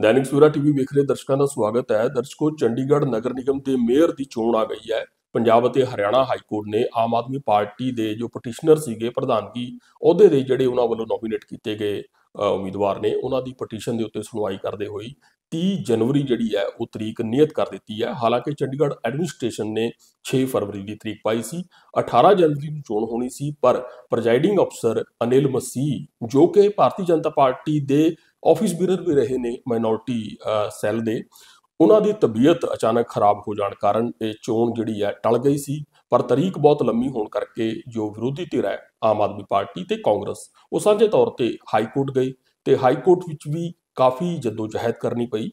ਦੈਨਿਕ ਸੂਰਾ TV ਵੇਖ ਰਹੇ ਦਰਸ਼ਕਾਂ ਦਾ ਸਵਾਗਤ ਹੈ ਦਰਸ਼ਕੋ ਚੰਡੀਗੜ੍ਹ ਨਗਰ ਨਿਗਮ ਦੇ ਮੇਅਰ ਦੀ ਚੋਣ ਆ ਗਈ ਹੈ ਪੰਜਾਬ ਅਤੇ ਹਰਿਆਣਾ ਹਾਈ ਕੋਰਟ ਨੇ ਆਮ ਆਦਮੀ ਪਾਰਟੀ ਦੇ ਜੋ ਪਟੀਸ਼ਨਰ ਸੀਗੇ ਪ੍ਰਧਾਨਗੀ ਅਹੁਦੇ ਦੇ ਜਿਹੜੇ ਉਹਨਾਂ ਵੱਲੋਂ ਨੋਮੀਨੇਟ ਕੀਤੇ ਗਏ ਉਮੀਦਵਾਰ ਨੇ ਉਹਨਾਂ ਦੀ ਪਟੀਸ਼ਨ ਦੇ ਉੱਤੇ ਸੁਣਵਾਈ ਕਰਦੇ ਹੋਈ 30 ਜਨਵਰੀ ਜਿਹੜੀ ਹੈ ਉਹ ਤਰੀਕ ਨਿਯਤ ਕਰ ਦਿੱਤੀ ਹੈ ਹਾਲਾਂਕਿ ਚੰਡੀਗੜ੍ਹ ਐਡਮਿਨਿਸਟ੍ਰੇਸ਼ਨ ਨੇ 6 ਫਰਵਰੀ ਦੀ ਤਰੀਕ ਪਾਈ ਸੀ 18 ਜਨਵਰੀ ਨੂੰ ਚੋਣ ਹੋਣੀ ਸੀ ਪਰ ਪ੍ਰੈਜ਼ਾਈਡਿੰਗ ਅਫਸਰ ਅਨਿਲ ਮਸੀ ਜੋ ਕਿ ਭਾਰਤੀ ਜਨਤਾ ਪਾਰਟੀ ਦੇ ਆਫਿਸ ਬਿਰਰ ਵੀ ਰਹੇ ਨੇ ਮਾਈਨੋਰਟੀ ਸੈੱਲ ਦੇ ਉਹਨਾਂ ਦੀ ਤਬੀਅਤ ਅਚਾਨਕ ਖਰਾਬ ਹੋ ਜਾਣ ਕਾਰਨ ਇਹ ਚੋਣ ਜਿਹੜੀ ਹੈ ਟਲ ਗਈ ਸੀ ਪਰ ਤਰੀਕ ਬਹੁਤ ਲੰਮੀ ਹੋਣ ਕਰਕੇ ਜੋ ਵਿਰੋਧੀ ਧਿਰ ਹੈ ਆਮ ਆਦਮੀ ਪਾਰਟੀ ਤੇ ਕਾਂਗਰਸ ਉਹ ਸਾਂਝੇ ਤੌਰ ਤੇ ਹਾਈ ਕੋਰਟ ਗਏ ਤੇ ਹਾਈ ਕੋਰਟ ਵਿੱਚ ਵੀ ਕਾਫੀ ਜਦੋਜਹਿਦ ਕਰਨੀ ਪਈ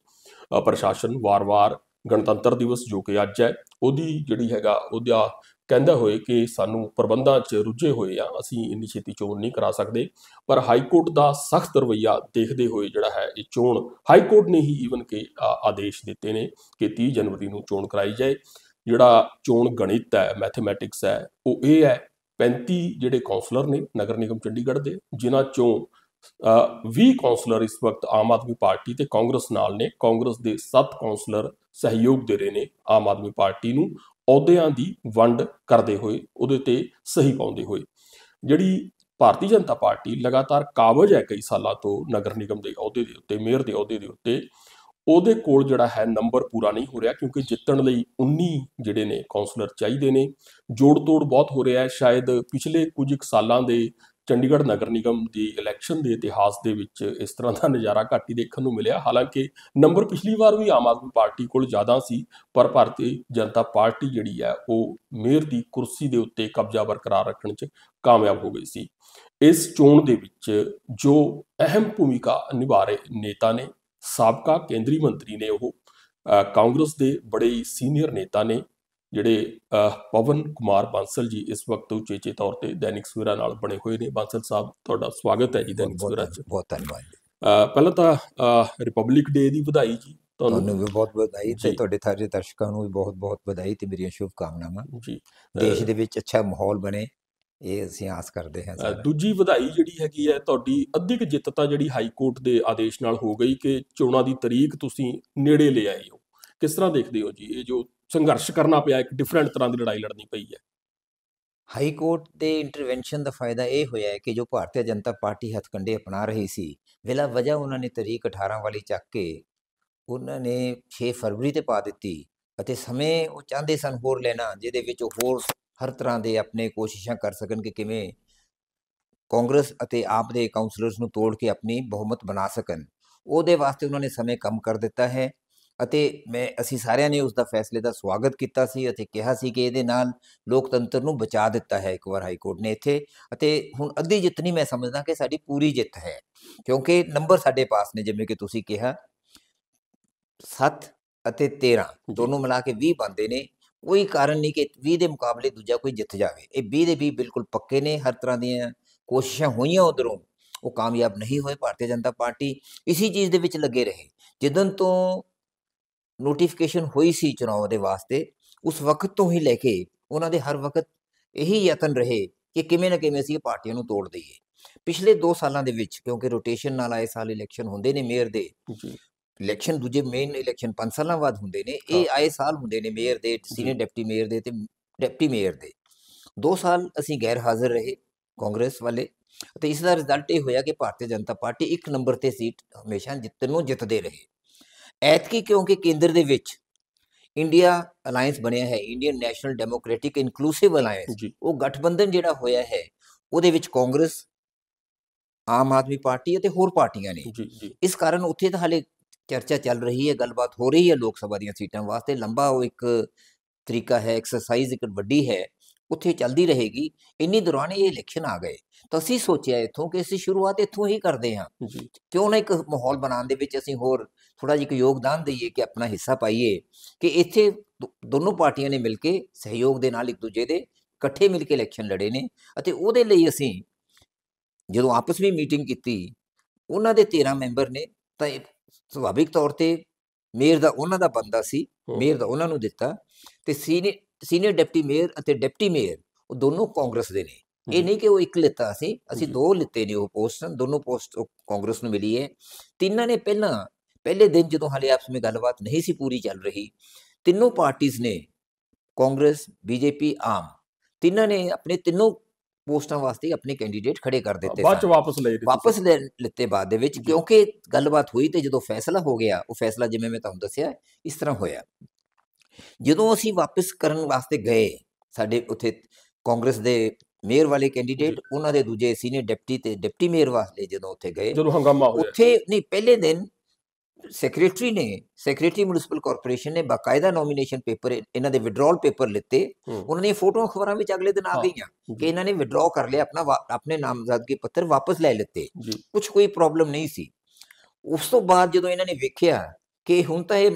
ਪ੍ਰਸ਼ਾਸਨ ਵਾਰ-ਵਾਰ ਗਣਤੰਤਰ ਦਿਵਸ ਜੋ ਕਿ ਅੱਜ ਹੈ ਉਹਦੀ ਜਿਹੜੀ ਹੈਗਾ ਉਹਦਾ ਕਹਿੰਦਾ ਹੋਏ ਕਿ ਸਾਨੂੰ ਪ੍ਰਬੰਧਾਂ 'ਚ ਰੁੱਝੇ ਹੋਏ ਆ ਅਸੀਂ ਇੰਨੀ ਛੇਤੀ ਚੋਣ ਨਹੀਂ ਕਰਾ ਸਕਦੇ ਪਰ ਹਾਈ ਕੋਰਟ ਦਾ ਸਖਤ ਰਵਈਆ ਦੇਖਦੇ ਹੋਏ ਜਿਹੜਾ ਹੈ ਇਹ ਚੋਣ ਹਾਈ ਕੋਰਟ ਨੇ ਹੀ ਈਵਨ ਕਿ ਆਦੇਸ਼ ਦਿੱਤੇ ਨੇ ਕਿ 30 ਜਨਵਰੀ ਨੂੰ ਚੋਣ ਕਰਾਈ ਜਾਏ ਜਿਹੜਾ ਚੋਣ ਗਣਿਤ ਹੈ ਮੈਥਮੈਟਿਕਸ ਹੈ ਉਹ ਇਹ ਹੈ 35 ਜਿਹੜੇ ਕਾਉਂਸਲਰ ਨੇ ਨਗਰ ਨਿਗਮ ਚੰਡੀਗੜ੍ਹ ਦੇ ਜਿਨ੍ਹਾਂ ਚੋਂ 20 ਕਾਉਂਸਲਰ ਇਸ ਵਕਤ ਆਮ ਆਦਮੀ ਪਾਰਟੀ ਤੇ ਕਾਂਗਰਸ ਨਾਲ ਨੇ ਕਾਂਗਰਸ ਦੇ 7 ਕਾਉਂਸਲਰ ਸਹਿਯੋਗ ਦੇ ਰਹੇ ਨੇ ਆਮ ਆਦਮੀ ਪਾਰਟੀ ਨੂੰ ਅਹੁਦਿਆਂ ਦੀ ਵੰਡ ਕਰਦੇ ਹੋਏ ਉਹਦੇ ਤੇ ਸਹੀ ਪਾਉਂਦੇ ਹੋਏ ਜਿਹੜੀ ਭਾਰਤੀ ਜਨਤਾ ਪਾਰਟੀ ਲਗਾਤਾਰ ਕਾਬਜ ਹੈ ਕਈ ਸਾਲਾਂ ਤੋਂ ਨਗਰ ਨਿਗਮ ਦੇ ਅਹੁਦੇ ਦੇ ਉੱਤੇ ਮੇਅਰ ਦੇ ਅਹੁਦੇ ਦੇ ਉੱਤੇ ਉਹਦੇ ਕੋਲ ਜਿਹੜਾ ਹੈ ਨੰਬਰ ਪੂਰਾ ਨਹੀਂ ਹੋ ਰਿਹਾ ਕਿਉਂਕਿ ਜਿੱਤਣ ਲਈ 19 ਜਿਹੜੇ ਨੇ ਕਾਉਂਸਲਰ ਚਾਹੀਦੇ ਨੇ ਜੋੜ-ਤੋੜ ਬਹੁਤ ਹੋ ਰਿਹਾ ਹੈ ਸ਼ਾਇਦ ਪਿਛਲੇ ਕੁਝ ਸਾਲਾਂ ਦੇ ਚੰਡੀਗੜ੍ਹ ਨਗਰ ਨਿਗਮ ਦੀ ਇਲੈਕਸ਼ਨ ਦੇ ਇਤਿਹਾਸ ਦੇ ਵਿੱਚ ਇਸ ਤਰ੍ਹਾਂ ਦਾ ਨਜ਼ਾਰਾ ਘੱਟ ਹੀ ਦੇਖਣ ਨੂੰ ਮਿਲਿਆ ਹਾਲਾਂਕਿ ਨੰਬਰ ਪਿਛਲੀ ਵਾਰ ਵੀ ਆਮ ਆਦਮੀ ਪਾਰਟੀ ਕੋਲ ਜ਼ਿਆਦਾ ਸੀ ਪਰ ਭਾਰਤੀ ਜਨਤਾ ਪਾਰਟੀ ਜਿਹੜੀ ਹੈ ਉਹ ਮੇਅਰ ਦੀ ਕੁਰਸੀ ਦੇ ਉੱਤੇ ਕਬਜ਼ਾ ਬਰਕਰਾਰ ਰੱਖਣ 'ਚ ਕਾਮਯਾਬ ਹੋ ਗਈ ਸੀ ਇਸ ਚੋਣ ਦੇ ਵਿੱਚ ਜੋ ਅਹਿਮ ਭੂਮਿਕਾ ਨਿਭਾ ਰਹੇ ਨੇਤਾ ਨੇ ਸਾਬਕਾ ਕੇਂਦਰੀ ਮੰਤਰੀ ਨੇ ਉਹ ਕਾਂਗਰਸ ਦੇ ਬੜੇ ਸੀਨੀਅਰ ਨੇਤਾ ਨੇ ਜਿਹੜੇ ਪਵਨ ਕੁਮਾਰ ਬਾਂਸਲ ਜੀ ਇਸ ਵਕਤ ਉਚੇਚੇ ਤੌਰ ਤੇ ਦੈਨਿਕ ਸਵੇਰਾ ਨਾਲ ਬਣੇ ਹੋਏ ਨੇ ਬਾਂਸਲ ਸਾਹਿਬ ਤੁਹਾਡਾ ਸਵਾਗਤ ਹੈ ਜੀ ਦੈਨਿਕ ਸਵੇਰਾ ਚ ਬਹੁਤ ਧੰਨਵਾਦ ਪਹਿਲਾਂ ਤਾਂ ਰਿਪਬਲਿਕ ਡੇ ਦੀ ਵਧਾਈ ਜੀ ਤੁਹਾਨੂੰ ਵੀ ਬਹੁਤ ਵਧਾਈ ਤੇ ਤੁਹਾਡੇ ਸਾਰੇ ਦਰਸ਼ਕਾਂ ਨੂੰ ਵੀ ਬਹੁਤ ਬਹੁਤ ਵਧਾਈ ਤੇ ਮੇਰੀਆਂ ਸ਼ੁਭ ਕਾਮਨਾਵਾਂ ਜੀ ਦੇਸ਼ ਦੇ ਵਿੱਚ ਅੱਛਾ ਮਾਹੌਲ ਬਣੇ ਇਹ ਅਸੀਂ ਆਸ ਕਰਦੇ ਹਾਂ ਦੂਜੀ ਵਧਾਈ ਜਿਹੜੀ ਹੈਗੀ ਹੈ ਤੁਹਾਡੀ ਅਧਿਕ ਜਿੱਤ ਤਾਂ ਜਿਹੜੀ ਹਾਈ ਕੋਰਟ ਦੇ ਆਦੇਸ਼ ਨਾਲ ਹੋ ਗਈ ਕਿ ਚੋਣਾਂ ਦੀ ਤਾਰੀਖ ਤੁਸੀਂ ਨੇੜੇ ਲੈ ਆਏ ਹੋ ਕਿਸ ਤਰ੍ਹਾਂ ਦੇਖਦੇ ਹੋ ਜੀ ਇਹ ਜੋ ਸੰਘਰਸ਼ ਕਰਨਾ ਪਿਆ ਇੱਕ ਡਿਫਰੈਂਟ ਤਰ੍ਹਾਂ ਦੀ ਲੜਾਈ ਲੜਨੀ ਪਈ ਹੈ ਹਾਈ ਕੋਰਟ ਦੇ ਇੰਟਰਵੈਂਸ਼ਨ ਦਾ ਫਾਇਦਾ ਇਹ ਹੋਇਆ ਹੈ ਕਿ ਜੋ ਭਾਰਤੀ ਜਨਤਾ ਪਾਰਟੀ ਹੱਥਕੰਡੇ ਅਪਣਾ ਰਹੀ ਸੀ ਵਿਲਾ ਵਜ੍ਹਾ ਉਹਨਾਂ ਨੇ ਤਰੀਕ 18 ਵਾਲੀ ਚੱਕ ਕੇ ਉਹਨਾਂ ਨੇ 6 ਫਰਵਰੀ ਤੇ ਪਾ ਦਿੱਤੀ ਅਤੇ ਸਮੇਂ ਉਹ ਚਾਹੁੰਦੇ ਸਨ ਹੋਰ ਲੈਣਾ ਜਿਹਦੇ ਵਿੱਚ ਉਹ ਹੋਰ ਹਰ ਤਰ੍ਹਾਂ ਦੇ ਆਪਣੇ ਕੋਸ਼ਿਸ਼ਾਂ ਕਰ ਸਕਣ ਕਿ ਕਿਵੇਂ ਕਾਂਗਰਸ ਅਤੇ ਆਪ ਦੇ ਕਾਉਂਸਲਰਸ ਨੂੰ ਤੋੜ ਕੇ ਆਪਣੀ ਬਹੁਮਤ ਬਣਾ ਸਕਣ ਉਹਦੇ ਵਾਸਤੇ ਉਹਨਾਂ ਨੇ ਸਮੇਂ ਕੰਮ ਕਰ ਦਿੱਤਾ ਹੈ ਅਤੇ ਮੈਂ ਅਸੀਂ ਸਾਰਿਆਂ ਨੇ ਉਸ ਦਾ ਫੈਸਲੇ ਦਾ ਸਵਾਗਤ ਕੀਤਾ ਸੀ ਅਤੇ ਕਿਹਾ ਸੀ ਕਿ ਇਹਦੇ ਨਾਲ ਲੋਕਤੰਤਰ ਨੂੰ ਬਚਾ ਦਿੱਤਾ ਹੈ ਇੱਕ ਵਾਰ ਹਾਈ ਕੋਰਟ ਨੇ ਇੱਥੇ ਅਤੇ ਹੁਣ ਅੱਧੀ ਜਿੱਤ ਮੈਂ ਸਮਝਦਾ ਕਿ ਸਾਡੀ ਪੂਰੀ ਜਿੱਤ ਹੈ ਕਿਉਂਕਿ ਨੰਬਰ ਸਾਡੇ ਪਾਸ ਨੇ ਜਿਵੇਂ ਕਿ ਤੁਸੀਂ ਕਿਹਾ 7 ਅਤੇ 13 ਦੋਨੋਂ ਮਿਲਾ ਕੇ 20 ਬੰਦੇ ਨੇ ਕੋਈ ਕਾਰਨ ਨਹੀਂ ਕਿ 20 ਦੇ ਮੁਕਾਬਲੇ ਦੂਜਾ ਕੋਈ ਜਿੱਤ ਜਾਵੇ ਇਹ 20 ਦੇ 20 ਬਿਲਕੁਲ ਪੱਕੇ ਨੇ ਹਰ ਤਰ੍ਹਾਂ ਦੀਆਂ ਕੋਸ਼ਿਸ਼ਾਂ ਹੋਈਆਂ ਉਧਰੋਂ ਉਹ ਕਾਮਯਾਬ ਨਹੀਂ ਹੋਏ ਭਾਰਤੀ ਜਨਤਾ ਪਾਰਟੀ ਇਸੇ ਚੀਜ਼ ਦੇ ਵਿੱਚ ਲੱਗੇ ਰਹੇ ਜਦੋਂ ਤੋਂ ਨੋਟੀਫਿਕੇਸ਼ਨ ਹੋਈ ਸੀ ਚੁਣਾਵਾਂ ਦੇ ਵਾਸਤੇ ਉਸ ਵਕਤ ਤੋਂ ਹੀ ਲੈ ਕੇ ਉਹਨਾਂ ਦੇ ਹਰ ਵਕਤ ਇਹੀ ਯਤਨ ਰਹੇ ਕਿ ਕਿਵੇਂ ਨਾ ਕਿਵੇਂ ਅਸੀਂ ਪਾਰਟੀਆਂ ਨੂੰ ਤੋੜ ਦਈਏ ਪਿਛਲੇ 2 ਸਾਲਾਂ ਦੇ ਵਿੱਚ ਕਿਉਂਕਿ ਰੋਟੇਸ਼ਨ ਨਾਲ ਆਏ ਸਾਲ ਇਲੈਕਸ਼ਨ ਹੁੰਦੇ ਨੇ ਮੇਅਰ ਦੇ ਜੀ ਇਲੈਕਸ਼ਨ ਦੂਜੇ ਮੇਨ ਇਲੈਕਸ਼ਨ 5 ਸਾਲਾਂ ਬਾਅਦ ਹੁੰਦੇ ਨੇ ਇਹ ਆਏ ਸਾਲ ਹੁੰਦੇ ਨੇ ਮੇਅਰ ਦੇ ਸੀਨੀਅਰ ਡਿਪਟੀ ਮੇਅਰ ਦੇ ਤੇ ਡਿਪਟੀ ਮੇਅਰ ਦੇ 2 ਸਾਲ ਅਸੀਂ ਗੈਰ ਹਾਜ਼ਰ ਰਹੇ ਕਾਂਗਰਸ ਵਾਲੇ ਤੇ ਇਸ ਦਾ ਰਿਜ਼ਲਟ ਇਹ ਹੋਇਆ ਕਿ ਭਾਰਤੀ ਜਨਤਾ ਪਾਰਟੀ 1 ਨੰਬਰ ਤੇ ਸੀਟ ਹਮੇਸ਼ਾ ਜਿੱਤਣ ਨੂੰ ਜਿੱਤਦੇ ਰਹੇ ਐਤਕੀ ਕਿਉਂਕਿ ਕੇਂਦਰ ਦੇ ਵਿੱਚ ਇੰਡੀਆ ਅਲਾਈਅੰਸ ਬਣਿਆ ਹੈ Indian national democratic inclusive alliance ਉਹ ਗਠਬੰਧਨ ਜਿਹੜਾ ਹੋਇਆ ਹੈ ਉਹਦੇ ਵਿੱਚ ਕਾਂਗਰਸ ਆਮ ਆਦਮੀ ਪਾਰਟੀ ਅਤੇ ਹੋਰ ਪਾਰਟੀਆਂ ਨੇ ਇਸ ਕਾਰਨ ਉੱਥੇ ਤਾਂ ਹਲੇ ਚਰਚਾ ਚੱਲ ਰਹੀ ਹੈ ਗੱਲਬਾਤ ਹੋ ਰਹੀ ਹੈ ਲੋਕ ਸਭਾ ਦੀਆਂ ਸੀਟਾਂ ਵਾਸਤੇ ਲੰਬਾ ਉਹ ਇੱਕ ਤਰੀਕਾ ਹੈ ਐਕਸਰਸਾਈਜ਼ ਇੱਕ ਵੱਡੀ ਹੈ ਉੱਥੇ ਚੱਲਦੀ ਰਹੇਗੀ ਇੰਨੀ ਦੌਰਾਨ ਇਹ ਇਲੈਕਸ਼ਨ ਆ ਗਏ ਤਾਂ ਅਸੀਂ ਸੋਚਿਆ ਇਥੋਂ ਕਿ ਅਸੀਂ ਸ਼ੁਰੂਆਤ ਇਥੋਂ ਹੀ ਕਰਦੇ ਹਾਂ ਕਿਉਂ ਨਾ ਇੱਕ ਮਾਹੌਲ ਬਣਾਉਣ ਦੇ ਵਿੱਚ ਅਸੀਂ ਹੋਰ ਥੋੜਾ ਜਿਹਾ ਯੋਗਦਾਨ ਦਈਏ ਕਿ ਆਪਣਾ ਹਿੱਸਾ ਪਾਈਏ ਕਿ ਇੱਥੇ ਦੋਨੋਂ ਪਾਰਟੀਆਂ ਨੇ ਮਿਲ ਕੇ ਸਹਿਯੋਗ ਦੇ ਨਾਲ ਇੱਕ ਦੂਜੇ ਦੇ ਇਕੱਠੇ ਮਿਲ ਕੇ ਇਲੈਕਸ਼ਨ ਲੜੇ ਨੇ ਅਤੇ ਉਹਦੇ ਲਈ ਅਸੀਂ ਜਦੋਂ ਆਪਸ ਵਿੱਚ ਮੀਟਿੰਗ ਕੀਤੀ ਉਹਨਾਂ ਦੇ 13 ਮੈਂਬਰ ਨੇ ਤਾਂ ਸੁਭਾਵਿਕ ਤੌਰ ਤੇ ਮੇਅਰ ਦਾ ਉਹਨਾਂ ਦਾ ਬੰਦਾ ਸੀ ਮੇਅਰ ਦਾ ਉਹਨਾਂ ਨੂੰ ਦਿੱਤਾ ਤੇ ਸੀਨੀਅਰ ਸੀਨੀਅਰ ਡਿਪਟੀ ਮੇਅਰ ਅਤੇ ਡਿਪਟੀ ਮੇਅਰ ਉਹ ਦੋਨੋਂ ਕਾਂਗਰਸ ਦੇ ਨੇ ਇਹ ਨਹੀਂ ਕਿ ਉਹ ਇੱਕ ਲਿੱਤਾ ਸੀ ਅਸੀਂ ਦੋ ਲਿੱਤੇ ਨੇ ਉਹ ਪੋਸਟ ਦੋਨੋਂ ਪੋਸਟ ਕਾਂਗਰਸ ਨੂੰ ਮਿਲੀ ਹੈ ਤਿੰਨਾਂ ਨੇ ਪਹਿਲਾਂ ਪਹਿਲੇ ਦਿਨ ਜਦੋਂ ਹਲੇ ਆਪਸ ਵਿੱਚ ਗੱਲਬਾਤ ਨਹੀਂ ਸੀ ਪੂਰੀ ਚੱਲ ਰਹੀ ਤਿੰਨੋਂ ਪਾਰਟੀਆਂ ਨੇ ਕਾਂਗਰਸ ਬੀਜੇਪੀ ਆਮ ਤਿੰਨਾਂ ਨੇ ਆਪਣੇ ਤਿੰਨੋਂ ਪੋਸਟਾਂ ਵਾਸਤੇ ਆਪਣੇ ਕੈਂਡੀਡੇਟ ਖੜੇ ਕਰ ਦਿੱਤੇ ਬਾਅਦ ਚ ਵਾਪਸ ਲੈ ਲਿੱਤੇ ਵਾਪਸ ਲੈ ਲਿੱਤੇ ਬਾਅਦ ਦੇ ਵਿੱਚ ਕਿਉਂਕਿ ਗੱਲਬਾਤ ਹੋਈ ਤੇ ਜਦੋਂ ਫੈਸਲਾ ਹੋ ਗਿਆ ਉਹ ਫੈਸਲਾ ਜਿਵੇਂ ਮੈਂ ਤੁਹਾਨੂੰ ਦੱਸਿਆ ਇਸ ਤਰ੍ਹਾਂ ਹੋਇਆ ਜਦੋਂ ਅਸੀਂ ਵਾਪਸ ਕਰਨ ਵਾਸਤੇ ਗਏ ਸਾਡੇ ਉੱਥੇ ਕਾਂਗਰਸ ਦੇ ਮੇਅਰ ਵਾਲੇ ਕੈਂਡੀਡੇਟ ਉਹਨਾਂ ਦੇ ਦੂਜੇ ਸੀਨੀਅਰ ਡਿਪਟੀ ਤੇ ਡਿਪਟੀ ਮੇਅਰ ਵਾਸਤੇ ਜਦੋਂ ਉੱਥੇ ਗਏ ਜਦੋਂ ਹੰਗਾਮਾ ਹੋਇਆ ਉੱਥੇ ਨਹੀਂ ਪਹਿਲੇ ਦਿਨ ਸੈਕਟਰੀ ਨੇ ਸੈਕਟਰੀ ਮਿਊਨਿਸਪਲ ਕਾਰਪੋਰੇਸ਼ਨ ਨੇ ਬਕਾਇਦਾ ਨੋਮੀਨੇਸ਼ਨ ਪੇਪਰ ਇਹਨਾਂ ਦੇ ਵਿਡਰਾਲ ਪੇਪਰ ਲਿੱਤੇ ਉਹਨਾਂ ਨੇ ਫੋਟੋਆਂ ਖਬਰਾਂ ਵਿੱਚ ਅਗਲੇ ਦਿਨ ਆ ਗਈਆਂ ਕਿ ਇਹਨਾਂ ਨੇ ਵਿਡਰਾ ਕਰ ਲਿਆ ਆਪਣਾ ਆਪਣੇ ਨਾਮਜ਼ਦਗੀ ਪੱਤਰ ਵਾਪਸ ਲੈ ਲਿੱਤੇ ਕੁਝ ਕੋਈ ਪ੍ਰੋਬਲਮ ਨਹੀਂ ਸੀ ਉਸ ਤੋਂ ਬਾਅਦ ਜਦੋਂ ਇਹਨਾਂ ਨੇ ਵੇਖਿਆ ਕਿ ਹੁਣ ਤਾਂ ਇਹ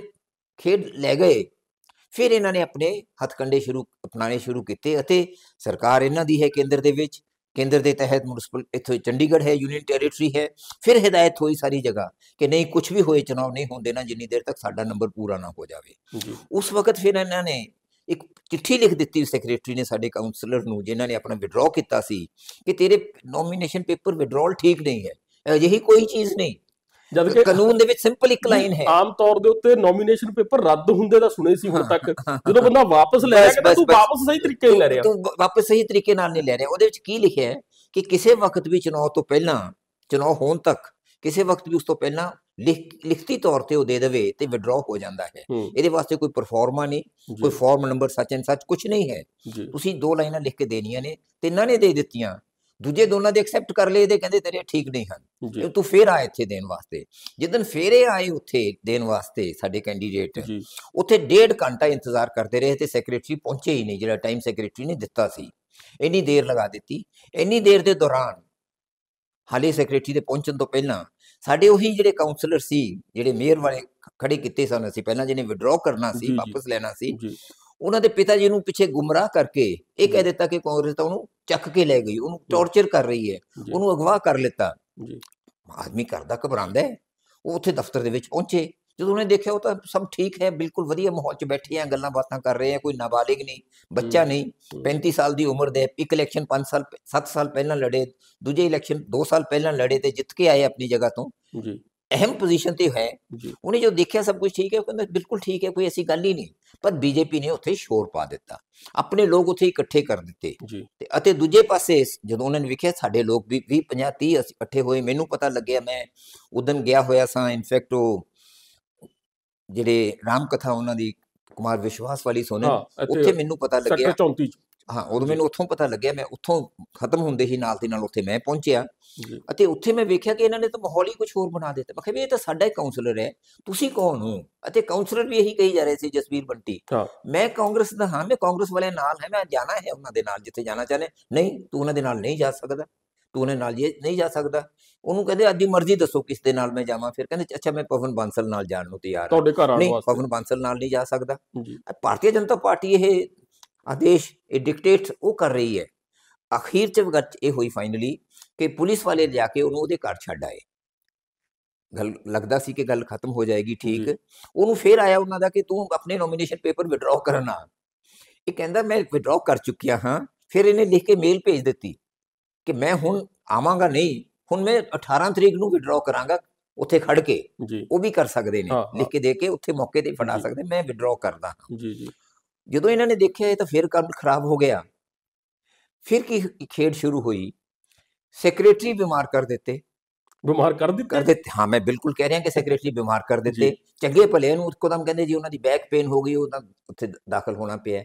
ਖੇਡ ਲੈ ਗਏ ਫਿਰ ਇਹਨਾਂ ਨੇ ਆਪਣੇ ਹੱਥਕੰਡੇ ਸ਼ੁਰੂ ਅਪਣਾਣੇ ਸ਼ੁਰੂ ਕੀਤੇ ਅਤੇ ਸਰਕਾਰ ਇਹਨਾਂ ਦੀ ਹੈ ਕੇਂਦਰ ਦੇ ਵਿੱਚ کیندر کے تحت منسپل چنڈی گڑھ ہے یونین ٹیریٹری ہے پھر ہدایت ہوئی ساری جگہ کہ نہیں کچھ بھی ہوئے چناؤ نہیں ہون دینا جنی دیر تک ساڈا نمبر پورا نہ ہو جاوے جی۔ اس وقت پھر انہوں نے ایک چٹھی لکھ دیتی سیکرٹری نے سارے کاؤنسلر نو جنہوں نے اپنا وڈرا کیتا سی کہ تیرے نومینیشن پیپر وڈرو ٹھیک نہیں ہے یہی کوئی چیز نہیں ਜਦ ਕਿ ਕਾਨੂੰਨ ਦੇ ਵਿੱਚ ਸਿੰਪਲ ਇੱਕ ਲਾਈਨ ਹੈ ਆਮ ਤੌਰ ਦੇ ਉੱਤੇ ਨੋਮੀਨੇਸ਼ਨ ਪੇਪਰ ਰੱਦ ਹੁੰਦੇ ਦਾ ਸੁਣੇ ਸੀ ਹੁਣ ਤੱਕ ਜਦੋਂ ਬੰਦਾ ਵਾਪਸ ਲੈ ਆਇਆ ਕਹਿੰਦਾ ਤੂੰ ਵਾਪਸ ਸਹੀ ਤਰੀਕੇ ਨਾਲ ਲੈ ਰਿਹਾ ਤੂੰ ਵਾਪਸ ਸਹੀ ਤਰੀਕੇ ਨਾਲ ਨਹੀਂ ਲੈ ਰਿਹਾ ਉਹਦੇ ਵਿੱਚ ਕੀ ਲਿਖਿਆ ਹੈ ਕਿ ਕਿਸੇ ਵਕਤ ਵੀ ਚੋਣ ਤੋਂ ਪਹਿਲਾਂ ਚੋਣ ਹੋਣ ਤੱਕ ਕਿਸੇ ਵਕਤ ਵੀ ਉਸ ਤੋਂ ਪਹਿਲਾਂ ਲਿਖਤੀ ਤੌਰ ਤੇ ਉਹ ਦੇ ਦੇਵੇ ਤੇ ਵਿਡਰਾਅ ਹੋ ਜਾਂਦਾ ਹੈ ਇਹਦੇ ਵਾਸਤੇ ਕੋਈ ਪਰਫਾਰਮਾ ਨਹੀਂ ਕੋਈ ਫਾਰਮ ਨੰਬਰ ਸੱਚ ਐਂਡ ਸੱਚ ਕੁਝ ਨਹੀਂ ਹੈ ਤੁਸੀਂ ਦੋ ਲਾਈਨਾਂ ਲਿਖ ਕੇ ਦੇਣੀਆਂ ਨੇ ਤੇ ਇਹਨਾਂ ਨੇ ਦੇ ਦਿੱਤੀਆਂ ਦੂਜੇ ਦੋਨਾਂ ਦੇ ਐਕਸੈਪਟ ਕਰ ਲਏ ਇਹਦੇ ਕਹਿੰਦੇ ਤੇਰੇ ਠੀਕ ਨਹੀਂ ਹਨ ਤੇ ਤੂੰ ਫੇਰ ਆਇਆ ਇੱਥੇ ਦੇਣ ਵਾਸਤੇ ਜਦੋਂ ਫੇਰੇ ਆਏ ਉੱਥੇ ਦੇਣ ਵਾਸਤੇ ਸਾਡੇ ਕੈਂਡੀਡੇਟ ਉੱਥੇ ਡੇਢ ਘੰਟਾ ਇੰਤਜ਼ਾਰ ਕਰਦੇ ਰਹੇ ਤੇ ਸੈਕਟਰੀ ਪਹੁੰਚੇ ਹੀ ਨਹੀਂ ਜਿਹੜਾ ਟਾਈਮ ਸੈਕਟਰੀ ਨੇ ਦਿੱਤਾ ਸੀ ਇੰਨੀ ਦੇਰ ਲਗਾ ਦਿੱਤੀ ਇੰਨੀ ਦੇਰ ਦੇ ਦੌਰਾਨ ਹਾਲੇ ਸੈਕਟਰੀ ਦੇ ਪਹੁੰਚਣ ਤੋਂ ਪਹਿਲਾਂ ਸਾਡੇ ਉਹੀ ਜਿਹੜੇ ਕਾਉਂਸਲਰ ਸੀ ਜਿਹੜੇ ਮੇਅਰ ਵਾਲੇ ਖੜੇ ਕੀਤੇ ਸਨ ਅਸੀਂ ਪਹਿਲਾਂ ਜਿਹਨੇ ਵਿਡਰਾਅ ਕਰਨਾ ਸੀ ਵਾਪਸ ਲੈਣਾ ਸੀ ਉਹਨਾਂ ਦੇ ਪਿਤਾ ਜੀ ਨੂੰ ਪਿੱਛੇ ਗੁੰਮਰਾਹ ਕਰਕੇ ਇਹ ਕਹਿ ਦਿੱਤਾ ਕਿ ਕਾਂਗਰਸ ਤਾਂ ਉਹਨੂੰ ਚੱਕ ਕੇ ਲੈ ਗਈ ਉਹਨੂੰ ਟੌਰਚਰ ਕਰ ਰਹੀ ਹੈ ਉਹਨੂੰ ਅਗਵਾ ਕਰ ਲਿੱਤਾ ਆਦਮੀ ਕਰਦਾ ਘਬਰਾਉਂਦਾ ਹੈ ਉਹ ਉੱਥੇ ਦਫ਼ਤਰ ਦੇ ਵਿੱਚ ਪਹੁੰਚੇ ਜਦੋਂ ਉਹਨੇ ਦੇਖਿਆ ਉਹ ਤਾਂ ਸਭ ਠੀਕ ਹੈ ਬਿਲਕੁਲ ਵਧੀਆ ਮਾਹੌਲ 'ਚ ਬੈਠੇ ਆ ਗੱਲਾਂ ਬਾਤਾਂ ਕਰ ਰਹੇ ਆ ਕੋਈ ਨਾਬਾਲਿਗ ਨਹੀਂ ਬੱਚਾ ਨਹੀਂ 35 ਸਾਲ ਦੀ ਉਮਰ ਦੇ ਇੱਕ ਇਲੈਕਸ਼ਨ 5 ਸਾਲ 7 ਸਾਲ ਪਹਿਲਾਂ ਲੜੇ ਦੂਜੇ ਇਲੈਕਸ਼ਨ 2 ਸਾਲ ਪਹਿਲਾਂ ਲੜੇ ਤੇ ਜਿੱਤ ਕੇ ਆਏ ਆਪਣੀ ਜਗ੍ਹਾ ਤੋਂ ਜੀ ਅਹਿਮ ਪੋਜੀਸ਼ਨ ਤੇ ਹੈ ਉਹਨੇ ਜੋ ਦੇਖਿਆ ਸਭ ਕੁਝ ਠੀਕ ਹੈ ਕਹਿੰਦਾ ਬਿਲਕੁਲ ਠੀਕ ਹੈ ਕੋਈ ਐਸੀ ਗੱਲ ਹੀ ਨਹੀਂ ਪਰ ਬੀਜੇਪੀ ਨੇ ਉੱਥੇ ਸ਼ੋਰ ਪਾ ਦਿੱਤਾ ਆਪਣੇ ਲੋਕ ਉੱਥੇ ਇਕੱਠੇ ਕਰ ਦਿੱਤੇ ਤੇ ਅਤੇ ਦੂਜੇ ਪਾਸੇ ਜਦੋਂ ਉਹਨਾਂ ਨੇ ਵਿਖਿਆ ਸਾਡੇ ਲੋਕ ਵੀ 20 50 30 ਇਕੱਠੇ ਹੋਏ ਮੈਨੂੰ ਪਤਾ ਲੱਗਿਆ ਮੈਂ ਉਦਨ ਗਿਆ ਹੋਇਆ ਸਾਂ ਇਨਫੈਕਟ ਉਹ ਜਿਹੜੇ ਰਾਮ ਕਥਾ ਉਹਨਾਂ ਦੀ ਕੁਮਾਰ ਵਿਸ਼ਵਾਸ ਵਾਲੀ ਸੋਨੇ ਉੱਥੇ ਮੈਨੂੰ ਪਤਾ ਲੱਗਿਆ 34 ਚ ਹਾਂ ਉਦੋਂ ਮੈਨੂੰ ਉੱਥੋਂ ਪਤਾ ਲੱਗਿਆ ਮੈਂ ਉੱਥੋਂ ਖਤਮ ਹੁੰਦੇ ਹੀ ਨਾਲ ਦੀ ਨਾਲ ਉੱਥੇ ਮੈਂ ਪਹੁੰਚਿਆ ਅਤੇ ਉੱਥੇ ਮੈਂ ਵੇਖਿਆ ਕਿ ਇਹਨਾਂ ਨੇ ਤਾਂ ਮਾਹੌਲ ਹੀ ਕੁਝ ਹੋਰ ਬਣਾ ਦਿੱਤਾ ਮੈਂ ਕਿਹਾ ਵੀ ਇਹ ਤਾਂ ਸਾਡਾ ਹੀ ਕਾਉਂਸਲਰ ਹੈ ਤੁਸੀਂ ਕੌਣ ਹੋ ਅਤੇ ਕਾਉਂਸਲਰ ਵੀ ਇਹੀ ਕਹੀ ਜਾ ਰਹੇ ਸੀ ਜਸਵੀਰ ਬੰਟੀ ਮੈਂ ਕਾਂਗਰਸ ਦਾ ਹਾਂ ਮੈਂ ਕਾਂਗਰਸ ਵਾਲੇ ਨਾਲ ਹੈ ਮੈਂ ਜਾਣਾ ਹੈ ਉਹਨਾਂ ਦੇ ਨਾਲ ਜਿੱਥੇ ਜਾਣਾ ਚਾਹਨੇ ਨਹੀਂ ਤੂੰ ਉਹਨਾਂ ਦੇ ਨਾਲ ਨਹੀਂ ਜਾ ਸਕਦਾ ਤੂੰ ਉਹਨਾਂ ਨਾਲ ਇਹ ਨਹੀਂ ਜਾ ਸਕਦਾ ਉਹਨੂੰ ਕਹਿੰਦੇ ਆਦੀ ਮਰਜ਼ੀ ਦੱਸੋ ਕਿਸ ਦੇ ਨਾਲ ਮੈਂ ਜਾਵਾਂ ਫਿਰ ਕਹਿੰਦੇ ਅੱਛਾ ਮੈਂ ਪਵਨ ਬਾਂਸਲ ਨਾਲ ਜਾਣ ਨੂੰ ਤਿਆਰ ਹਾਂ ਤੁਹਾਡੇ ਘਰ ਆਣ ਵਾਸਤੇ ਨਹੀਂ ਪਵਨ ਬਾਂਸਲ ਨਾਲ ਨਹੀਂ ਜਾ ਸਕਦਾ ਭਾਰਤੀ ਜਨਤਾ ਪਾਰਟੀ ਇਹ ਆਦੇਸ਼ ਇਹ ਡਿਕਟੇਟ ਉਹ ਕਰ ਰਹੀ ਹੈ ਅਖੀਰ ਚ ਵਗਤ ਇਹ ਹੋਈ ਫਾਈਨਲੀ ਕਿ ਪੁਲਿਸ ਵਾਲੇ ਜਾ ਕੇ ਉਹਨੂੰ ਉਹਦੇ ਘਰ ਛੱਡ ਆਏ ਗੱਲ ਲੱਗਦਾ ਸੀ ਕਿ ਗੱਲ ਖਤਮ ਹੋ ਜਾਏਗੀ ਠੀਕ ਉਹਨੂੰ ਫੇਰ ਆਇਆ ਉਹਨਾਂ ਦਾ ਕਿ ਤੂੰ ਆਪਣੇ ਨੋਮੀਨੇਸ਼ਨ ਪੇਪਰ ਵਿਡਰਾਅ ਕਰਨਾ ਇਹ ਕਹਿੰਦਾ ਮੈਂ ਵਿਡਰਾਅ ਕਰ ਚੁੱਕਿਆ ਹਾਂ ਫਿਰ ਇਹਨੇ ਲਿਖ ਕੇ ਮੇਲ ਭੇਜ ਦਿੱਤੀ ਕਿ ਮੈਂ ਹੁਣ ਆਵਾਂਗਾ ਨਹੀਂ ਹੁਣ ਮੈਂ 18 ਤਰੀਕ ਨੂੰ ਵਿਡਰਾਅ ਕਰਾਂਗਾ ਉੱਥੇ ਖੜ ਕੇ ਉਹ ਵੀ ਕਰ ਸਕਦੇ ਨੇ ਲਿਖ ਕੇ ਦੇ ਕੇ ਉੱਥੇ ਮੌਕੇ ਤੇ ਫੜਾ ਸਕਦੇ ਮੈਂ ਵਿਡਰਾਅ ਕਰਦਾ ਜੀ ਜੀ ਜਦੋਂ ਇਹਨਾਂ ਨੇ ਦੇਖਿਆ ਇਹ ਤਾਂ ਫਿਰ ਕੰਮ ਖਰਾਬ ਹੋ ਗਿਆ ਫਿਰ ਕੀ ਖੇਡ ਸ਼ੁਰੂ ਹੋਈ ਸੈਕਟਰੀ ਬਿਮਾਰ ਕਰ ਦਿੱਤੇ ਬਿਮਾਰ ਕਰ ਦਿੱਤੇ ਕਰ ਦਿੱਤੇ ਹਾਂ ਮੈਂ ਬਿਲਕੁਲ ਕਹਿ ਰਿਹਾ ਕਿ ਸੈਕਟਰੀ ਬਿਮਾਰ ਕਰ ਦਿੱਤੇ ਚੰਗੇ ਭਲੇ ਨੂੰ ਕੋਦਮ ਕਹਿੰਦੇ ਜੀ ਉਹਨਾਂ ਦੀ ਬੈਕ ਪੇਨ ਹੋ ਗਈ ਉਹ ਤਾਂ ਉੱਥੇ ਦਾਖਲ ਹੋਣਾ ਪਿਆ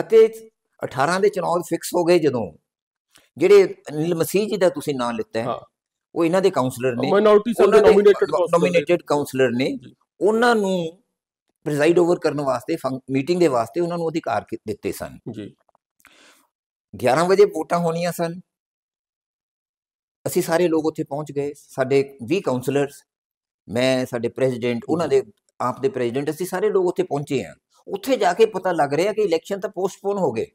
ਅਤੇ 18 ਦੇ ਚਨੌਲ ਫਿਕਸ ਹੋ ਗਏ ਜਦੋਂ ਜਿਹੜੇ ਅਨਿਲ ਮਸੀਹ ਜੀ ਦਾ ਤੁਸੀਂ ਨਾਮ ਲਿੱਤਾ ਹੈ ਉਹ ਇਹਨਾਂ ਦੇ ਕਾਉਂਸਲਰ ਨੇ ਮਾਈਨੋਰਟੀ ਸੈਲ ਦੇ ਨੋਮੀਨੇਟਡ ਕਾਉਂਸਲਰ ਨੇ ਉਹਨਾਂ ਨੂੰ ਪ੍ਰੈਜ਼ਾਈਡ ਓਵਰ ਕਰਨ ਵਾਸਤੇ ਮੀਟਿੰਗ ਦੇ ਵਾਸਤੇ ਉਹਨਾਂ ਨੂੰ ਅਧਿਕਾਰ ਦਿੱਤੇ ਸਨ ਜੀ 11 ਵਜੇ ਵੋਟਾਂ ਹੋਣੀਆਂ ਸਨ ਅਸੀਂ ਸਾਰੇ ਲੋਕ ਉੱਥੇ ਪਹੁੰਚ ਗਏ ਸਾਡੇ 20 ਕਾਉਂਸਲਰਸ ਮੈਂ ਸਾਡੇ ਪ੍ਰੈਜ਼ੀਡੈਂਟ ਉਹਨਾਂ ਦੇ ਆਪ ਦੇ ਪ੍ਰੈਜ਼ੀਡੈਂਟ ਅਸੀਂ ਸਾਰੇ ਲੋਕ ਉੱਥੇ ਪਹੁੰਚੇ ਆ ਉੱਥੇ ਜਾ ਕੇ ਪਤਾ ਲੱਗ ਰਿਹਾ ਕਿ ਇਲੈਕਸ਼ਨ ਤਾਂ ਪੋਸਟਪੋਨ ਹੋ ਗਏ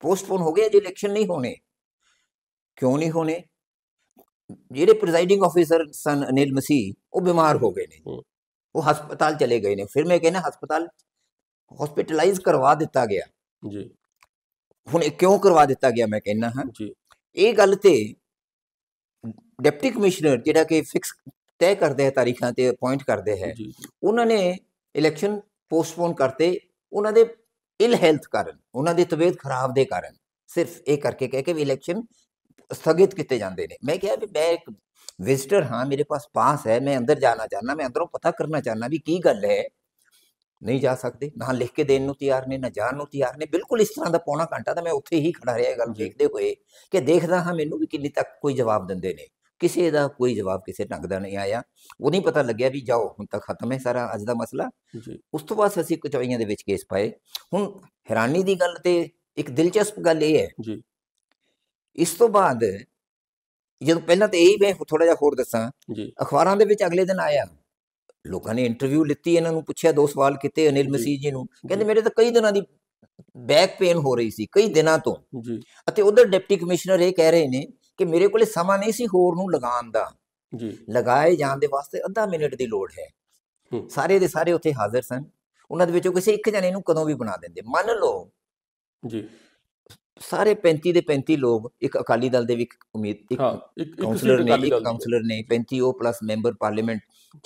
ਪੋਸਟਪੋਨ ਹੋ ਗਏ ਜੇ ਇਲੈਕਸ਼ਨ ਨਹੀਂ ਹੋਣੇ ਕਿਉਂ ਨਹੀਂ ਹੋਣੇ ਜਿਹੜੇ ਪ੍ਰੈਜ਼ਾਈਡਿੰਗ ਆਫੀਸਰ ਸਨ ਅਨਿਲ ਮਸੀ ਉਹ ਬਿਮਾਰ ਹੋ ਗਏ ਨੇ ਉਹ ਹਸਪਤਾਲ ਚਲੇ ਗਏ ਨੇ ਫਿਰ ਮੈਂ ਕਹਿੰਦਾ ਹਸਪਤਾਲ ਹਸਪੀਟਲਾਈਜ਼ ਕਰਵਾ ਦਿੱਤਾ ਗਿਆ ਜੀ ਹੁਣ ਇਹ ਕਿਉਂ ਕਰਵਾ ਦਿੱਤਾ ਗਿਆ ਮੈਂ ਕਹਿੰਦਾ ਹਾਂ ਜੀ ਇਹ ਗੱਲ ਤੇ ਡਿਪਟੀ ਕਮਿਸ਼ਨਰ ਜਿਹੜਾ ਕਿ ਫਿਕਸ ਤੈਅ ਕਰਦੇ ਹੈ ਤਾਰੀਖਾਂ ਤੇ ਅਪਾਇੰਟ ਕਰਦੇ ਹੈ ਉਹਨਾਂ ਨੇ ਇਲੈਕਸ਼ਨ ਪੋਸਟਪੋਨ ਕਰਤੇ ਉਹਨਾਂ ਦੇ ਇਲ ਹੈਲਥ ਕਾਰਨ ਉਹਨਾਂ ਦੀ ਤਬੀਅਤ ਖਰਾਬ ਦੇ ਕਾਰਨ ਸਿਰਫ ਇਹ ਕਰਕੇ ਕਹਿ ਕੇ ਵੀ ਇਲੈਕਸ਼ਨ ਸਥਗਿਤ ਕੀਤੇ ਜਾਂਦੇ ਨੇ ਮੈਂ ਕਿਹਾ ਵੀ ਮੈਂ ਇੱਕ विजिटर ਹਾਂ ਮੇਰੇ ਪਾਸ ਪਾਸ ਹੈ ਮੈਂ ਅੰਦਰ ਜਾਣਾ ਚਾਹਨਾ ਮੈਂ ਅੰਦਰੋਂ ਪਤਾ ਕਰਨਾ ਚਾਹਨਾ ਵੀ ਕੀ ਗੱਲ ਹੈ ਨਹੀਂ ਜਾ ਸਕਦੇ ਨਾ ਲਿਖ ਕੇ ਦੇਣ ਨੂੰ ਤਿਆਰ ਨੇ ਨਾ ਜਾਣ ਨੂੰ ਤਿਆਰ ਨੇ ਬਿਲਕੁਲ ਇਸ ਤਰ੍ਹਾਂ ਦਾ ਪੌਣਾ ਘੰਟਾ ਤਾਂ ਮੈਂ ਉੱਥੇ ਹੀ ਖੜਾ ਰਿਹਾ ਇਹ ਗੱਲ ਦੇਖਦੇ ਹੋਏ ਕਿ ਦੇਖਦਾ ਹਾਂ ਮੈਨੂੰ ਵੀ ਕਿੰਨੀ ਤੱਕ ਕੋਈ ਜਵਾਬ ਦਿੰਦੇ ਨੇ ਕਿਸੇ ਦਾ ਕੋਈ ਜਵਾਬ ਕਿਸੇ ਢੰਗ ਦਾ ਨਹੀਂ ਆਇਆ ਉਹ ਨਹੀਂ ਪਤਾ ਲੱਗਿਆ ਵੀ ਜਾਓ ਹੁਣ ਤੱਕ ਖਤਮ ਹੈ ਸਾਰਾ ਅੱਜ ਦਾ ਮਸਲਾ ਉਸ ਤੋਂ ਬਾਅਦ ਅਸੀਂ ਕਚੌਈਆਂ ਦੇ ਵਿੱਚ ਕੇਸ ਪਾਏ ਹੁਣ ਹੈਰਾਨੀ ਦੀ ਗੱਲ ਤੇ ਇੱਕ ਦਿਲਚਸਪ ਗੱਲ ਇਹ ਹੈ ਜੀ ਇਸ ਤੋਂ ਬਾਅਦ ਜਦੋਂ ਪਹਿਲਾਂ ਤੇ ਇਹੀ ਮੈਂ ਥੋੜਾ ਜਿਹਾ ਹੋਰ ਦੱਸਾਂ ਜੀ ਅਖਬਾਰਾਂ ਦੇ ਵਿੱਚ ਅਗਲੇ ਦਿਨ ਆਇਆ ਲੋਕਾਂ ਨੇ ਇੰਟਰਵਿਊ ਲਿੱਤੀ ਇਹਨਾਂ ਨੂੰ ਪੁੱਛਿਆ ਦੋ ਸਵਾਲ ਕੀਤੇ ਅਨਿਲ ਮਸੀਹ ਜੀ ਨੂੰ ਕਹਿੰਦੇ ਮੇਰੇ ਤਾਂ ਕਈ ਦਿਨਾਂ ਦੀ ਬੈਕ ਪੇਨ ਹੋ ਰਹੀ ਸੀ ਕਈ ਦਿਨਾਂ ਤੋਂ ਜੀ ਅਤੇ ਉਧਰ ਡਿਪਟੀ ਕਮਿਸ਼ਨਰ ਇਹ ਕਹਿ ਰਹੇ ਨੇ ਕਿ ਮੇਰੇ ਕੋਲੇ ਸਮਾਂ ਨਹੀਂ ਸੀ ਹੋਰ ਨੂੰ ਲਗਾਉਣ ਦਾ ਜੀ ਲਗਾਏ ਜਾਣ ਦੇ ਵਾਸਤੇ ਅੱਧਾ ਮਿੰਟ ਦੀ ਲੋੜ ਹੈ ਸਾਰੇ ਦੇ ਸਾਰੇ ਉੱਥੇ ਹਾਜ਼ਰ ਸਨ ਉਹਨਾਂ ਦੇ ਵਿੱਚੋਂ ਕਿਸੇ ਇੱਕ ਜਣੇ ਨੂੰ ਕਦੋਂ ਵੀ ਬਣਾ ਦਿੰਦੇ ਮੰਨ ਲਓ ਜੀ ਸਾਰੇ 35 ਦੇ 35 ਲੋਕ ਇੱਕ ਅਕਾਲੀ ਦਲ ਦੇ ਵੀ ਉਮੀਦ ਇੱਕ ਕਾਉਂਸਲਰ ਨੇ ਇੱਕ ਕਾਉਂਸਲਰ ਨੇ 35 ਉਹ ਪਲੱਸ ਮੈਂਬਰ ਪਾਰਲੀਮੈਂਟ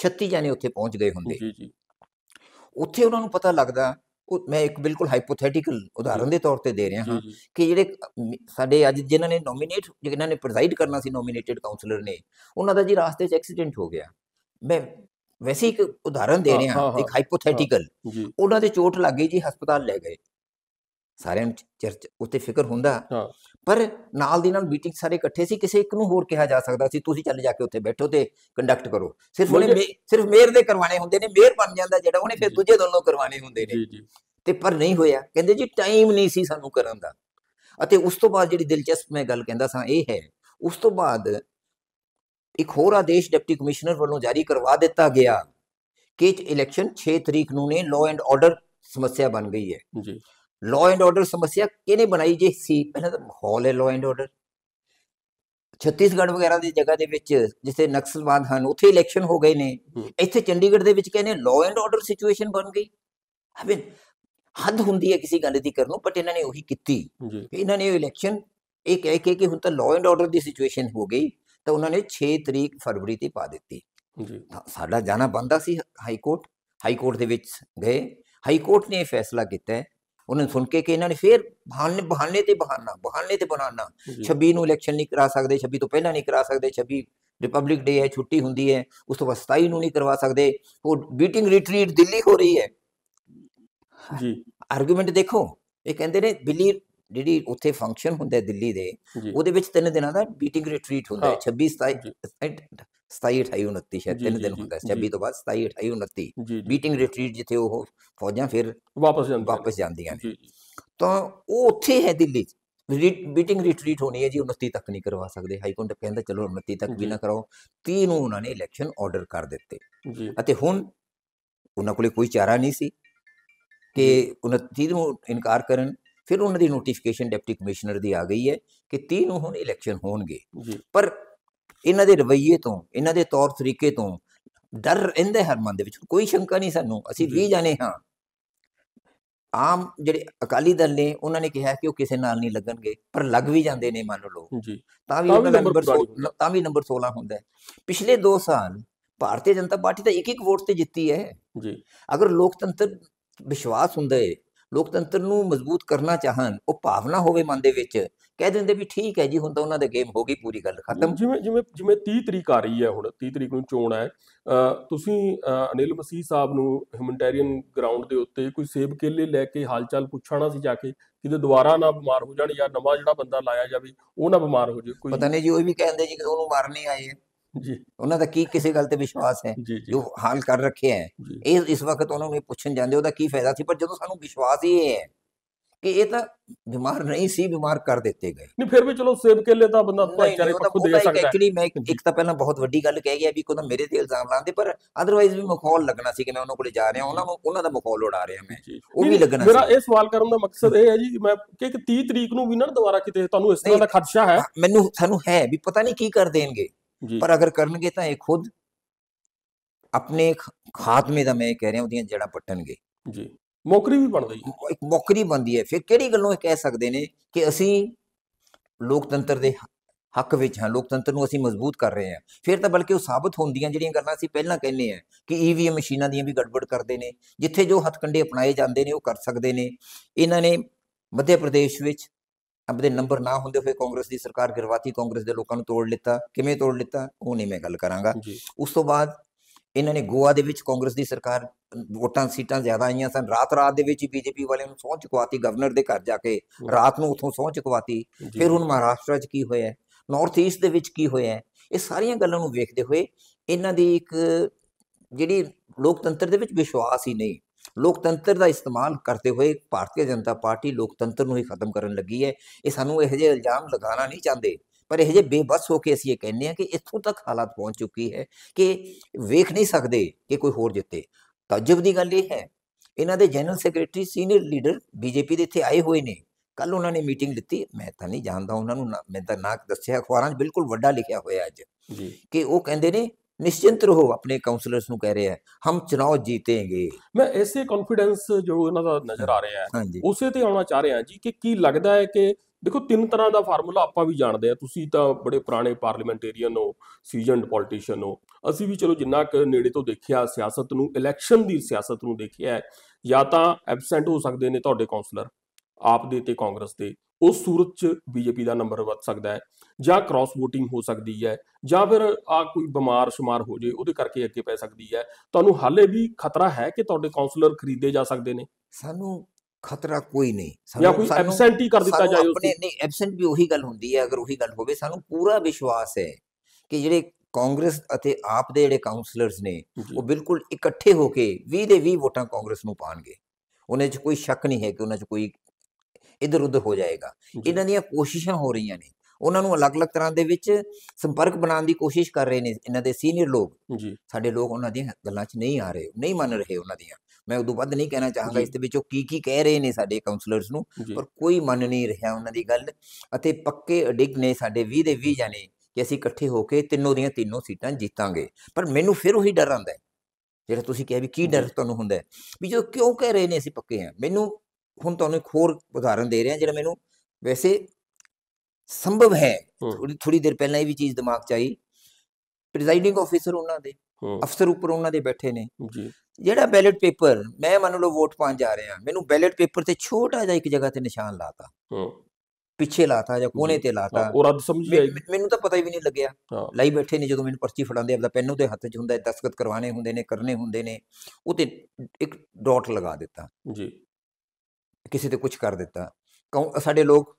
36 ਜਾਨੇ ਉੱਥੇ ਪਹੁੰਚ ਗਏ ਹੁੰਦੇ ਜੀ ਜੀ ਉੱਥੇ ਉਹਨਾਂ ਨੂੰ ਪਤਾ ਲੱਗਦਾ ਉਹ ਮੈਂ ਇੱਕ ਬਿਲਕੁਲ ਹਾਈਪੋਥੈਟੀਕਲ ਉਦਾਹਰਨ ਦੇ ਤੌਰ ਤੇ ਦੇ ਰਿਹਾ ਹਾਂ ਕਿ ਜਿਹੜੇ ਸਾਡੇ ਅੱਜ ਜਿਨ੍ਹਾਂ ਨੇ ਨੋਮੀਨੇਟ ਜਿਨ੍ਹਾਂ ਨੇ ਪ੍ਰੈਜ਼ਾਈਡ ਕਰਨਾ ਸੀ ਨੋਮੀਨੇਟਿਡ ਕਾਉਂਸਲਰ ਨੇ ਉਹਨਾਂ ਦਾ ਜੀ ਰਾਸਤੇ 'ਚ ਐਕਸੀਡੈਂਟ ਹੋ ਗਿਆ ਮੈਂ ਵੈਸੇ ਇੱਕ ਉਦਾਹਰਨ ਦੇ ਰਿਹਾ ਇੱਕ ਹਾਈਪੋਥੈਟੀਕਲ ਉਹਨਾਂ ਦੇ ਚੋਟ ਲੱਗ ਗਈ ਜੀ ਹਸਪਤਾਲ ਲੈ ਗਏ ਸਾਰਿਆਂ ਨੂੰ ਚਰਚ ਉੱਤੇ ਫਿਕਰ ਹੁੰਦਾ ਪਰ ਨਾਲ ਦੀ ਨਾਲ ਮੀਟਿੰਗ ਸਾਰੇ ਇਕੱਠੇ ਸੀ ਕਿਸੇ ਇੱਕ ਨੂੰ ਹੋਰ ਕਿਹਾ ਜਾ ਸਕਦਾ ਸੀ ਤੁਸੀਂ ਚੱਲ ਜਾ ਕੇ ਉੱਥੇ ਬੈਠੋ ਤੇ ਕੰਡਕਟ ਕਰੋ ਸਿਰਫ ਉਹਨੇ ਸਿਰਫ ਮੇਅਰ ਦੇ ਕਰਵਾਣੇ ਹੁੰਦੇ ਨੇ ਮੇਅਰ ਬਣ ਜਾਂਦਾ ਜਿਹੜਾ ਉਹਨੇ ਫਿਰ ਦੂਜੇ ਦੋਨੋਂ ਕਰਵਾਣੇ ਹੁੰਦੇ ਨੇ ਜੀ ਜੀ ਤੇ ਪਰ ਨਹੀਂ ਹੋਇਆ ਕਹਿੰਦੇ ਜੀ ਟਾਈਮ ਨਹੀਂ ਸੀ ਸਾਨੂੰ ਕਰਨ ਦਾ ਅਤੇ ਉਸ ਤੋਂ ਬਾਅਦ ਜਿਹੜੀ ਦਿਲਚਸਪ ਮੈਂ ਗੱਲ ਕਹਿੰਦਾ ਸਾਂ ਇਹ ਹੈ ਉਸ ਤੋਂ ਬਾਅਦ ਇੱਕ ਹੋਰ ਆਦੇਸ਼ ਡਿਪਟੀ ਕਮਿਸ਼ਨਰ ਵੱਲੋਂ ਜਾਰੀ ਕਰਵਾ ਦਿੱਤਾ ਗਿਆ ਕਿ ਇਲੈਕਸ਼ਨ 6 ਤਰੀਕ ਨੂੰ ਨੇ ਲਾਅ ਐਂਡ ਆਰਡਰ ਸਮੱਸਿਆ ਬਣ ਗਈ ਹੈ ਜੀ ਲਾਅ ਐਂਡ ਆਰਡਰ ਸਮੱਸਿਆ ਕਿਹਨੇ ਬਣਾਈ ਜੇ ਸੀ ਪਹਿਲਾਂ ਤਾਂ ਮਾਹੌਲ ਹੈ ਲਾਅ ਐਂਡ ਆਰਡਰ ਛੱਤੀਸਗੜ੍ਹ ਵਗੈਰਾ ਦੀ ਜਗ੍ਹਾ ਦੇ ਵਿੱਚ ਜਿੱਥੇ ਨਕਸਲਵਾਦ ਹਨ ਉੱਥੇ ਇਲੈਕਸ਼ਨ ਹੋ ਗਏ ਨੇ ਇੱਥੇ ਚੰਡੀਗੜ੍ਹ ਦੇ ਵਿੱਚ ਕਹਿੰਦੇ ਲਾਅ ਐਂਡ ਆਰਡਰ ਸਿਚੁਏਸ਼ਨ ਬਣ ਗਈ ਹਵੇ ਹੱਦ ਹੁੰਦੀ ਹੈ ਕਿਸੇ ਗੱਲ ਦੀ ਕਰਨ ਨੂੰ ਬਟ ਇਹਨਾਂ ਨੇ ਉਹੀ ਕੀਤੀ ਇਹਨਾਂ ਨੇ ਉਹ ਇਲੈਕਸ਼ਨ ਇਹ ਕਹਿ ਕੇ ਕਿ ਹੁਣ ਤਾਂ ਲਾਅ ਐਂਡ ਆਰਡਰ ਦੀ ਸਿਚੁਏਸ਼ਨ ਹੋ ਗਈ ਤਾਂ ਉਹਨਾਂ ਨੇ 6 ਤਰੀਕ ਫਰਵਰੀ ਤੇ ਪਾ ਦਿੱਤੀ ਜੀ ਸਾਡਾ ਜਾਣਾ ਬੰਦਾ ਸੀ ਹਾਈ ਕੋਰਟ ਹਾਈ ਕੋਰਟ ਦੇ ਵਿੱਚ ਗਏ ਹਾਈ ਕੋਰਟ ਨੇ ਇਹ ਫੈਸਲਾ ਕੀਤਾ ਉਹਨਾਂ ਨੂੰ ਸੁਣ ਕੇ ਕਿ ਇਹਨਾਂ ਨੇ ਫੇਰ ਬਹਾਨੇ ਬਹਾਨੇ ਤੇ ਬਹਾਨਾ ਬਹਾਨੇ ਤੇ ਬਹਾਨਾ 26 ਨੂੰ ਇਲੈਕਸ਼ਨ ਨਹੀਂ ਕਰਾ ਸਕਦੇ 26 ਤੋਂ ਪਹਿਲਾਂ ਨਹੀਂ ਕਰਾ ਸਕਦੇ 26 ਰਿਪਬਲਿਕ ਡੇ ਹੈ ਛੁੱਟੀ ਹੁੰਦੀ ਹੈ ਉਸ ਤੋਂ ਬਾਅਦ 27 ਨੂੰ ਨਹੀਂ ਕਰਵਾ ਸਕਦੇ ਉਹ ਬੀਟਿੰਗ ਰਿਟਰੀਟ ਦਿੱਲੀ ਹੋ ਰਹੀ ਹੈ ਜੀ ਆਰਗੂਮੈਂਟ ਦੇਖੋ ਇਹ ਕਹਿੰਦੇ ਨੇ ਦਿੱਲੀ ਜਿਹੜੀ ਉੱਥੇ ਫੰਕਸ਼ਨ ਹੁੰਦਾ ਦਿੱਲੀ ਦੇ ਉਹਦੇ ਵਿੱਚ ਤਿੰਨ ਦਿਨਾਂ ਦਾ ਬੀਟਿੰਗ ਰਿਟਰੀਟ ਹੁੰਦਾ 26 27 27 28 29 ਸ਼ਾਇਦ ਤਿੰਨ ਦਿਨ ਹੁੰਦਾ 26 ਤੋਂ ਬਾਅਦ 27 28 29 ਬੀਟਿੰਗ ਰਿਟਰੀਟ ਜਿੱਥੇ ਉਹ ਫੌਜਾਂ ਫਿਰ ਵਾਪਸ ਜਾਂਦੀਆਂ ਵਾਪਸ ਜਾਂਦੀਆਂ ਨੇ ਤਾਂ ਉਹ ਉੱਥੇ ਹੈ ਦਿੱਲੀ ਬੀਟਿੰਗ ਰਿਟਰੀਟ ਹੋਣੀ ਹੈ ਜੀ 29 ਤੱਕ ਨਹੀਂ ਕਰਵਾ ਸਕਦੇ ਹਾਈ ਕੋਰਟ ਕਹਿੰਦਾ ਚਲੋ 29 ਤੱਕ ਵੀ ਨਾ ਕਰਾਓ 30 ਨੂੰ ਉਹਨਾਂ ਨੇ ਇਲੈਕਸ਼ਨ ਆਰਡਰ ਕਰ ਦਿੱਤੇ ਅਤੇ ਹੁਣ ਉਹਨਾਂ ਕੋਲੇ ਕੋਈ ਚਾਰਾ ਨਹੀਂ ਸੀ ਕਿ 29 ਨੂੰ ਇਨਕਾਰ ਕਰਨ ਫਿਰ ਉਹਨਾਂ ਦੀ ਨੋਟੀਫਿਕੇਸ਼ਨ ਡਿਪਟੀ ਕਮਿਸ਼ਨਰ ਦੀ ਆ ਗਈ ਹੈ ਕਿ 30 ਨੂੰ ਹੁਣ ਇਲੈਕਸ਼ਨ ਹੋਣਗੇ ਪਰ ਇਹਨਾਂ ਦੇ ਰਵਈਏ ਤੋਂ ਇਹਨਾਂ ਦੇ ਤੌਰ ਤਰੀਕੇ ਤੋਂ ਡਰ ਇਹਦੇ ਹਰ ਮਨ ਦੇ ਵਿੱਚ ਕੋਈ ਸ਼ੰਕਾ ਨਹੀਂ ਸਾਨੂੰ ਅਸੀਂ ਵੀ ਜਾਣੇ ਹਾਂ ਆਮ ਜਿਹੜੇ ਅਕਾਲੀ ਦਲ ਨੇ ਉਹਨਾਂ ਨੇ ਕਿਹਾ ਕਿ ਉਹ ਕਿਸੇ ਨਾਲ ਨਹੀਂ ਲੱਗਣਗੇ ਪਰ ਲੱਗ ਵੀ ਜਾਂਦੇ ਨੇ ਮੰਨ ਲਓ ਜੀ ਤਾਂ ਵੀ ਉਹਨਾਂ ਦਾ ਨੰਬਰ ਤਾਂ ਵੀ ਨੰਬਰ 16 ਹੁੰਦਾ ਪਿਛਲੇ 2 ਸਾਲ ਭਾਰਤੀ ਜਨਤਾ ਪਾਰਟੀ ਤਾਂ ਇੱਕ ਇੱਕ ਵੋਟ ਤੇ ਜਿੱਤੀ ਹੈ ਜੀ ਅਗਰ ਲੋਕਤੰਤਰ ਵਿਸ਼ਵਾਸ ਹੁੰਦਾ ਹੈ ਲੋਕਤੰਤਰ ਨੂੰ ਮਜ਼ਬੂਤ ਕਰਨਾ ਚਾਹਣ ਉਹ ਭਾਵਨਾ ਹੋਵੇ ਮਨ ਦੇ ਵਿੱਚ ਕਹਿ ਦਿੰਦੇ ਵੀ ਠੀਕ ਹੈ ਜੀ ਹੁਣ ਤਾਂ ਉਹਨਾਂ ਦੇ ਗੇਮ ਹੋ ਗਈ ਪੂਰੀ ਗੱਲ ਖਤਮ ਜਿਵੇਂ ਜਿਵੇਂ ਜਿਵੇਂ 30 ਤਰੀਕ ਆ ਰਹੀ ਹੈ ਹੁਣ 30 ਤਰੀਕ ਨੂੰ ਚੋਣ ਹੈ ਤੁਸੀਂ ਅਨਿਲ ਮਸੀਹ ਸਾਹਿਬ ਨੂੰ ਹਿਊਮਨਟੇਰੀਅਨ ਗਰਾਊਂਡ ਦੇ ਉੱਤੇ ਕੋਈ ਸੇਬ ਕੇਲੇ ਲੈ ਕੇ ਹਾਲਚਾਲ ਪੁੱਛਣਾ ਸੀ ਜਾ ਕੇ ਕਿਤੇ ਦੁਬਾਰਾ ਨਾ ਬਿਮਾਰ ਹੋ ਜਾਣ ਜਾਂ ਨਵਾਂ ਜਿਹੜਾ ਬੰਦਾ ਲਾਇਆ ਜਾਵੇ ਉਹ ਨਾ ਬਿਮਾਰ ਹੋ ਜਾਵੇ ਕੋਈ ਪਤਾ ਨਹੀਂ ਜੀ ਉਹ ਵੀ ਕਹਿੰਦੇ ਜੀ ਕਿ ਉਹਨੂੰ ਮਾਰਨੇ ਆਏ ਜੀ ਉਹਨਾਂ ਦਾ ਕੀ ਕਿਸੇ ਗੱਲ ਤੇ ਵਿਸ਼ਵਾਸ ਹੈ ਜੋ ਹਾਲ ਕਰ ਰੱਖਿਆ ਹੈ ਇਹ ਇਸ ਵਕਤ ਉਹਨਾਂ ਨੂੰ ਪੁੱਛਣ ਜਾਂਦੇ ਉਹਦਾ ਕੀ ਫਾਇਦਾ ਸੀ ਪਰ ਜਦੋਂ ਸਾਨੂੰ ਵਿਸ਼ਵਾਸ ਹੀ ਹੈ ਕਿ ਇਹ ਤਾਂ ਬਿਮਾਰ ਨਹੀਂ ਸੀ ਬਿਮਾਰ ਕਰ ਦਿੱਤੇ ਗਏ ਨਹੀਂ ਫਿਰ ਵੀ ਚਲੋ ਸੇਬ ਕੇਲੇ ਤਾਂ ਬੰਦਾ ਭਾਈਚਾਰੇ ਪੱਖੋਂ ਦੇ ਸਕਦਾ ਹੈ ਨਹੀਂ ਮੈਂ ਇੱਕ ਤਾਂ ਪਹਿਲਾਂ ਬਹੁਤ ਵੱਡੀ ਗੱਲ ਕਹਿ ਗਿਆ ਵੀ ਕੋਈ ਤਾਂ ਮੇਰੇ ਤੇ ਇਲਜ਼ਾਮ ਲਾਉਂਦੇ ਪਰ ਅਦਰਵਾਈਜ਼ ਵੀ ਮਖੌਲ ਲੱਗਣਾ ਸੀ ਕਿ ਮੈਂ ਉਹਨਾਂ ਕੋਲੇ ਜਾ ਰਿਹਾ ਉਹਨਾਂ ਨੂੰ ਉਹਨਾਂ ਦਾ ਮਖੌਲ ਉਡਾ ਰਿਹਾ ਮੈਂ ਉਹ ਵੀ ਲੱਗਣਾ ਸੀ ਮੇਰਾ ਇਹ ਸਵਾਲ ਕਰਨ ਦਾ ਮਕਸਦ ਇਹ ਹੈ ਜੀ ਮੈਂ ਕਿ 30 ਤਰੀਕ ਨੂੰ ਵੀ ਨਾ ਦੁਬਾਰਾ ਕਿਤੇ ਤੁਹਾਨੂੰ ਇਸ ਤਰ੍ਹਾਂ ਦਾ ਖਦਸ਼ਾ ਹੈ ਮੈਨੂੰ ਤੁਹਾਨੂੰ ਹੈ ਵੀ ਪਤਾ ਨਹੀਂ ਕੀ ਕਰ ਦੇਣਗੇ ਪਰ ਅਗਰ ਕਰਨਗੇ ਤਾਂ ਇਹ ਖੁਦ ਆਪਣੇ ਖਾਤਮੇ ਦਾ ਮੈਂ ਕਹਿ ਰਿਹਾ ਉਹਦੀਆਂ ਜੜਾਂ ਪੱਟਣਗੇ ਜੀ ਮੌਕਰੀ ਵੀ ਬਣਦੀ ਹੈ ਇੱਕ ਮੌਕਰੀ ਬਣਦੀ ਹੈ ਫਿਰ ਕਿਹੜੀ ਗੱਲੋਂ ਇਹ ਕਹਿ ਸਕਦੇ ਨੇ ਕਿ ਅਸੀਂ ਲੋਕਤੰਤਰ ਦੇ ਹੱਕ ਵਿੱਚ ਹਾਂ ਲੋਕਤੰਤਰ ਨੂੰ ਅਸੀਂ ਮਜ਼ਬੂਤ ਕਰ ਰਹੇ ਹਾਂ ਫਿਰ ਤਾਂ ਬਲਕਿ ਉਹ ਸਾਬਤ ਹੁੰਦੀਆਂ ਜਿਹੜੀਆਂ ਗੱਲਾਂ ਅਸੀਂ ਪਹਿਲਾਂ ਕਹਿੰਨੇ ਆ ਕਿ ਈਵੀਐਮ ਮਸ਼ੀਨਾਂ ਦੀਆਂ ਵੀ ਗੜਬੜ ਕਰਦੇ ਨੇ ਜਿੱਥੇ ਜੋ ਹੱਥਕੰਡੇ ਅਪਣਾਏ ਜਾਂਦੇ ਨੇ ਉਹ ਕਰ ਸਕਦੇ ਨੇ ਇਹਨਾਂ ਨੇ ਮੱਧ ਪ੍ਰਦੇਸ਼ ਵਿੱਚ ਦੇ ਨੰਬਰ ਨਾ ਹੁੰਦੇ ਹੋਏ ਕਾਂਗਰਸ ਦੀ ਸਰਕਾਰ ਗਿਰਵਾਤੀ ਕਾਂਗਰਸ ਦੇ ਲੋਕਾਂ ਨੂੰ ਤੋੜ ਲਿੱਤਾ ਕਿਵੇਂ ਤੋੜ ਲਿੱਤਾ ਉਹ ਨਹੀਂ ਮੈਂ ਗੱਲ ਕਰਾਂਗਾ ਉਸ ਤੋਂ ਬਾਅਦ ਇਹਨਾਂ ਨੇ ਗੋਆ ਦੇ ਵਿੱਚ ਕਾਂਗਰਸ ਦੀ ਸਰਕਾਰ ਵੋਟਾਂ ਸੀਟਾਂ ਜ਼ਿਆਦਾ ਆਈਆਂ ਸਨ ਰਾਤ ਰਾਤ ਦੇ ਵਿੱਚ ਹੀ ਬੀਜੇਪੀ ਵਾਲਿਆਂ ਨੂੰ ਸਹੁੰ ਚੁਕਵਾਤੀ ਗਵਰਨਰ ਦੇ ਘਰ ਜਾ ਕੇ ਰਾਤ ਨੂੰ ਉਥੋਂ ਸਹੁੰ ਚੁਕਵਾਤੀ ਫਿਰ ਹੁਣ ਮਹਾਰਾਸ਼ਟਰ 'ਚ ਕੀ ਹੋਇਆ ਨਾਰਥ ਈਸਟ ਦੇ ਵਿੱਚ ਕੀ ਹੋਇਆ ਇਹ ਸਾਰੀਆਂ ਗੱਲਾਂ ਨੂੰ ਵੇਖਦੇ ਹੋਏ ਇਹਨਾਂ ਦੀ ਇੱਕ ਜਿਹੜੀ ਲੋਕਤੰਤਰ ਦੇ ਵਿੱਚ ਵਿਸ਼ਵਾਸ ਹੀ ਨਹੀਂ ਲੋਕਤੰਤਰ ਦਾ ਇਸਤੇਮਾਲ ਕਰਦੇ ਹੋਏ ਭਾਰਤੀ ਜਨਤਾ ਪਾਰਟੀ ਲੋਕਤੰਤਰ ਨੂੰ ਹੀ ਖਤਮ ਕਰਨ ਲੱਗੀ ਹੈ ਇਹ ਸਾਨੂੰ ਇਹੋ ਜਿਹੇ ਇਲਜ਼ਾਮ ਲਗਾਉਣਾ ਨਹੀਂ ਚਾਹੁੰਦੇ ਪਰ ਇਹ ਜੇ ਬੇਬਸ ਹੋ ਕੇ ਅਸੀਂ ਇਹ ਕਹਿੰਦੇ ਆ ਕਿ ਇੱਥੋਂ ਤੱਕ ਹਾਲਾਤ ਪਹੁੰਚ ਚੁੱਕੀ ਹੈ ਕਿ ਵੇਖ ਨਹੀਂ ਸਕਦੇ ਕਿ ਕੋਈ ਹੋਰ ਜਿੱਤੇ ਤਜਬ ਦੀ ਗੱਲ ਇਹ ਹੈ ਇਹਨਾਂ ਦੇ general secretary senior leader BJP ਦੇ ਇੱਥੇ ਆਏ ਹੋਏ ਨੇ ਕੱਲ ਉਹਨਾਂ ਨੇ ਮੀਟਿੰਗ ਦਿੱਤੀ ਮੈਂ ਤਾਂ ਨਹੀਂ ਜਾਣਦਾ ਉਹਨਾਂ ਨੂੰ ਮੈਂ ਤਾਂ ਨਾਕ ਦੱਸਿਆ ਅਖਬਾਰਾਂ 'ਚ ਬਿਲਕੁਲ ਵੱਡਾ ਲਿਖਿਆ ਹੋਇਆ ਅੱਜ ਕਿ ਉਹ ਕਹਿੰਦੇ ਨੇ ਨਿਸ਼ਚਿੰਤ ਰਹੋ ਆਪਣੇ ਕਾਉਂਸਲਰਸ ਨੂੰ ਕਹਿ ਰਿਹਾ ਹਮ ਚੁਣਾਵ ਜੀਤेंगे ਮੈਂ ਐਸੇ ਕੌਨਫੀਡੈਂਸ ਜੋ ਇਹਨਾਂ ਦਾ ਨਜ਼ਰ ਆ ਰਿਹਾ ਹੈ ਉਸੇ ਤੇ ਆਉਣਾ ਚਾਹ ਰਿਹਾ ਜੀ ਕਿ ਕੀ ਲੱਗਦਾ ਹੈ ਕਿ ਦੇਖੋ ਤਿੰਨ ਤਰ੍ਹਾਂ ਦਾ ਫਾਰਮੂਲਾ ਆਪਾਂ ਵੀ ਜਾਣਦੇ ਆ ਤੁਸੀਂ ਤਾਂ ਬੜੇ ਪੁਰਾਣੇ ਪਾਰਲੀਮੈਂਟੇਰੀਅਨ ਹੋ ਸੀਜ਼ਨਡ ਪੋਲਿਟਿਸ਼ੀਅਨ ਹੋ ਅਸੀਂ ਵੀ ਚਲੋ ਜਿੰਨਾ ਕੁ ਨੇੜੇ ਤੋਂ ਦੇਖਿਆ ਸਿਆਸਤ ਨੂੰ ਇਲੈਕਸ਼ਨ ਦੀ ਸਿਆਸਤ ਨੂੰ ਦੇਖਿਆ ਜਾਂ ਤਾਂ ਐਬਸੈਂਟ ਹੋ ਸਕਦੇ ਨੇ ਤੁਹਾਡੇ ਕਾਉਂਸਲਰ ਆਪ ਦੇ ਤੇ ਕਾਂਗਰਸ ਦੇ ਉਸ ਸੂਰਤ 'ਚ ਬੀਜੇਪੀ ਦਾ ਨੰਬਰ ਵੱਧ ਸਕਦਾ ਹੈ ਜਾਂ ਕ੍ਰਾਸ VOTING ਹੋ ਸਕਦੀ ਹੈ ਜਾਂ ਫਿਰ ਆ ਕੋਈ ਬਿਮਾਰ ਸ਼ਮਾਰ ਹੋ ਜੇ ਉਹਦੇ ਕਰਕੇ ਅੱਗੇ ਪੈ ਸਕਦੀ ਹੈ ਤੁਹਾਨੂੰ ਹਾਲੇ ਵੀ ਖਤਰਾ ਹੈ ਕਿ ਤੁਹਾਡੇ ਕਾਉਂਸਲਰ ਖਰੀਦੇ ਜਾ ਸਕਦੇ ਨੇ ਸਾਨੂੰ ਖਤਰਾ ਕੋਈ ਨਹੀਂ ਜਾਂ ਕੋਈ ਐਬਸੈਂਟੀ ਕਰ ਦਿੱਤਾ ਜਾਏ ਉਸ ਨਹੀਂ ਐਬਸੈਂਟ ਵੀ ਉਹੀ ਗੱਲ ਹੁੰਦੀ ਹੈ ਅਗਰ ਉਹੀ ਗੱਲ ਹੋਵੇ ਸਾਨੂੰ ਪੂਰਾ ਵਿਸ਼ਵਾਸ ਹੈ ਕਿ ਜਿਹੜੇ ਕਾਂਗਰਸ ਅਤੇ ਆਪ ਦੇ ਜਿਹੜੇ ਕਾਉਂਸਲਰਸ ਨੇ ਉਹ ਬਿਲਕੁਲ ਇਕੱਠੇ ਹੋ ਕੇ 20 ਦੇ 20 ਵੋਟਾਂ ਕਾਂਗਰਸ ਨੂੰ ਪਾਣਗੇ ਉਹਨਾਂ 'ਚ ਕੋਈ ਸ਼ੱਕ ਨਹੀਂ ਹੈ ਕਿ ਉਹਨਾਂ 'ਚ ਕੋਈ ਇਧਰ ਉਧਰ ਹੋ ਜਾਏਗਾ ਇਹਨਾਂ ਦੀਆਂ ਕੋਸ਼ਿਸ਼ਾਂ ਹੋ ਰਹੀਆਂ ਨੇ ਉਹਨਾਂ ਨੂੰ ਅਲੱਗ-ਅਲੱਗ ਤਰ੍ਹਾਂ ਦੇ ਵਿੱਚ ਸੰਪਰਕ ਬਣਾਉਣ ਦੀ ਕੋਸ਼ਿਸ਼ ਕਰ ਰਹੇ ਨੇ ਇਹਨਾਂ ਦੇ ਸੀਨੀਅਰ ਲੋਕ ਜੀ ਸਾਡੇ ਲੋਕ ਉਹਨਾਂ ਦੀਆਂ ਗੱਲਾਂ 'ਚ ਨਹੀਂ ਆ ਰਹੇ ਨਹੀਂ ਮੰਨ ਰਹੇ ਉਹਨਾਂ ਦੀਆਂ ਮੈਂ ਉਦੋਂ ਵੱਧ ਨਹੀਂ ਕਹਿਣਾ ਚਾਹਾਂਗਾ ਇਸ ਦੇ ਵਿੱਚ ਉਹ ਕੀ ਕੀ ਕਹਿ ਰਹੇ ਨੇ ਸਾਡੇ ਕਾਉਂਸਲਰਸ ਨੂੰ ਪਰ ਕੋਈ ਮੰਨ ਨਹੀਂ ਰਿਹਾ ਉਹਨਾਂ ਦੀ ਗੱਲ ਅਤੇ ਪੱਕੇ ਅਡਿਗ ਨੇ ਸਾਡੇ 20 ਦੇ 20 ਜਾਨੇ ਕਿ ਅਸੀਂ ਇਕੱਠੇ ਹੋ ਕੇ ਤਿੰਨੋਂ ਦੀਆਂ ਤਿੰਨੋਂ ਸੀਟਾਂ ਜਿੱਤਾਂਗੇ ਪਰ ਮੈਨੂੰ ਫਿਰ ਉਹੀ ਡਰ ਆਉਂਦਾ ਹੈ ਜਿਹੜਾ ਤੁਸੀਂ ਕਿਹਾ ਵੀ ਕੀ ਡਰ ਤੁਹਾਨੂੰ ਹੁੰਦਾ ਵੀ ਜੋ ਕਿਉਂ ਕਹਿ ਰਹੇ ਨੇ ਅਸੀਂ ਪੱਕੇ ਆ ਮੈਨੂੰ ਹੁਣ ਤੁਹਾਨੂੰ ਇੱਕ ਹੋਰ ਉਦਾਹਰਨ ਦੇ ਰਿਹਾ ਜਿਹੜਾ ਮੈਨੂੰ ਵੈਸੇ ਸੰਭਵ ਹੈ ਥੋੜੀ ਥੋੜੀ ਦੇਰ ਪਹਿਲਾਂ ਇਹ ਵੀ ਚੀਜ਼ ਦਿਮਾਗ 'ਚ ਆਈ ਪ੍ਰੈਜ਼ਾਈਡਿੰਗ ਆਫੀਸਰ ਉਹਨਾਂ ਦੇ ਅਫਸਰ ਉੱਪਰ ਉਹਨਾਂ ਦੇ ਬੈਠੇ ਨੇ ਜੀ ਜਿਹੜਾ ਬੈਲਟ ਪੇਪਰ ਮੈਂ ਮੰਨ ਲਓ ਵੋਟ ਪਾਉਣ ਜਾ ਰਿਹਾ ਮੈਨੂੰ ਬੈਲਟ ਪੇਪਰ ਤੇ ਛੋਟਾ ਜਿਹਾ ਇੱਕ ਜਗ੍ਹਾ ਤੇ ਨਿਸ਼ਾਨ ਲਾਤਾ ਹੂੰ ਪਿੱਛੇ ਲਾਤਾ ਜਾਂ ਕੋਨੇ ਤੇ ਲਾਤਾ ਉਹ ਰੱਦ ਸਮਝ ਆਈ ਮੈਨੂੰ ਤਾਂ ਪਤਾ ਹੀ ਵੀ ਨਹੀਂ ਲੱਗਿਆ ਲਾਈ ਬੈਠੇ ਨੇ ਜਦੋਂ ਮੈਨੂੰ ਪਰਚੀ ਫੜਾਉਂਦੇ ਆਪਦਾ ਪੈਨ ਉਹਦੇ ਹੱਥ 'ਚ ਹੁੰਦਾ ਹੈ ਦਸਤਖਤ ਕਰਵਾਣੇ ਹੁੰਦੇ ਨੇ ਕਰਨੇ ਹੁੰਦੇ ਨੇ ਉਹ ਤੇ ਇੱਕ ਡਾਟ ਲਗਾ ਦਿੱਤਾ ਜੀ ਕਿਸੇ ਤੇ ਕੁਝ ਕਰ ਦਿੱਤਾ ਸਾਡੇ ਲੋਕ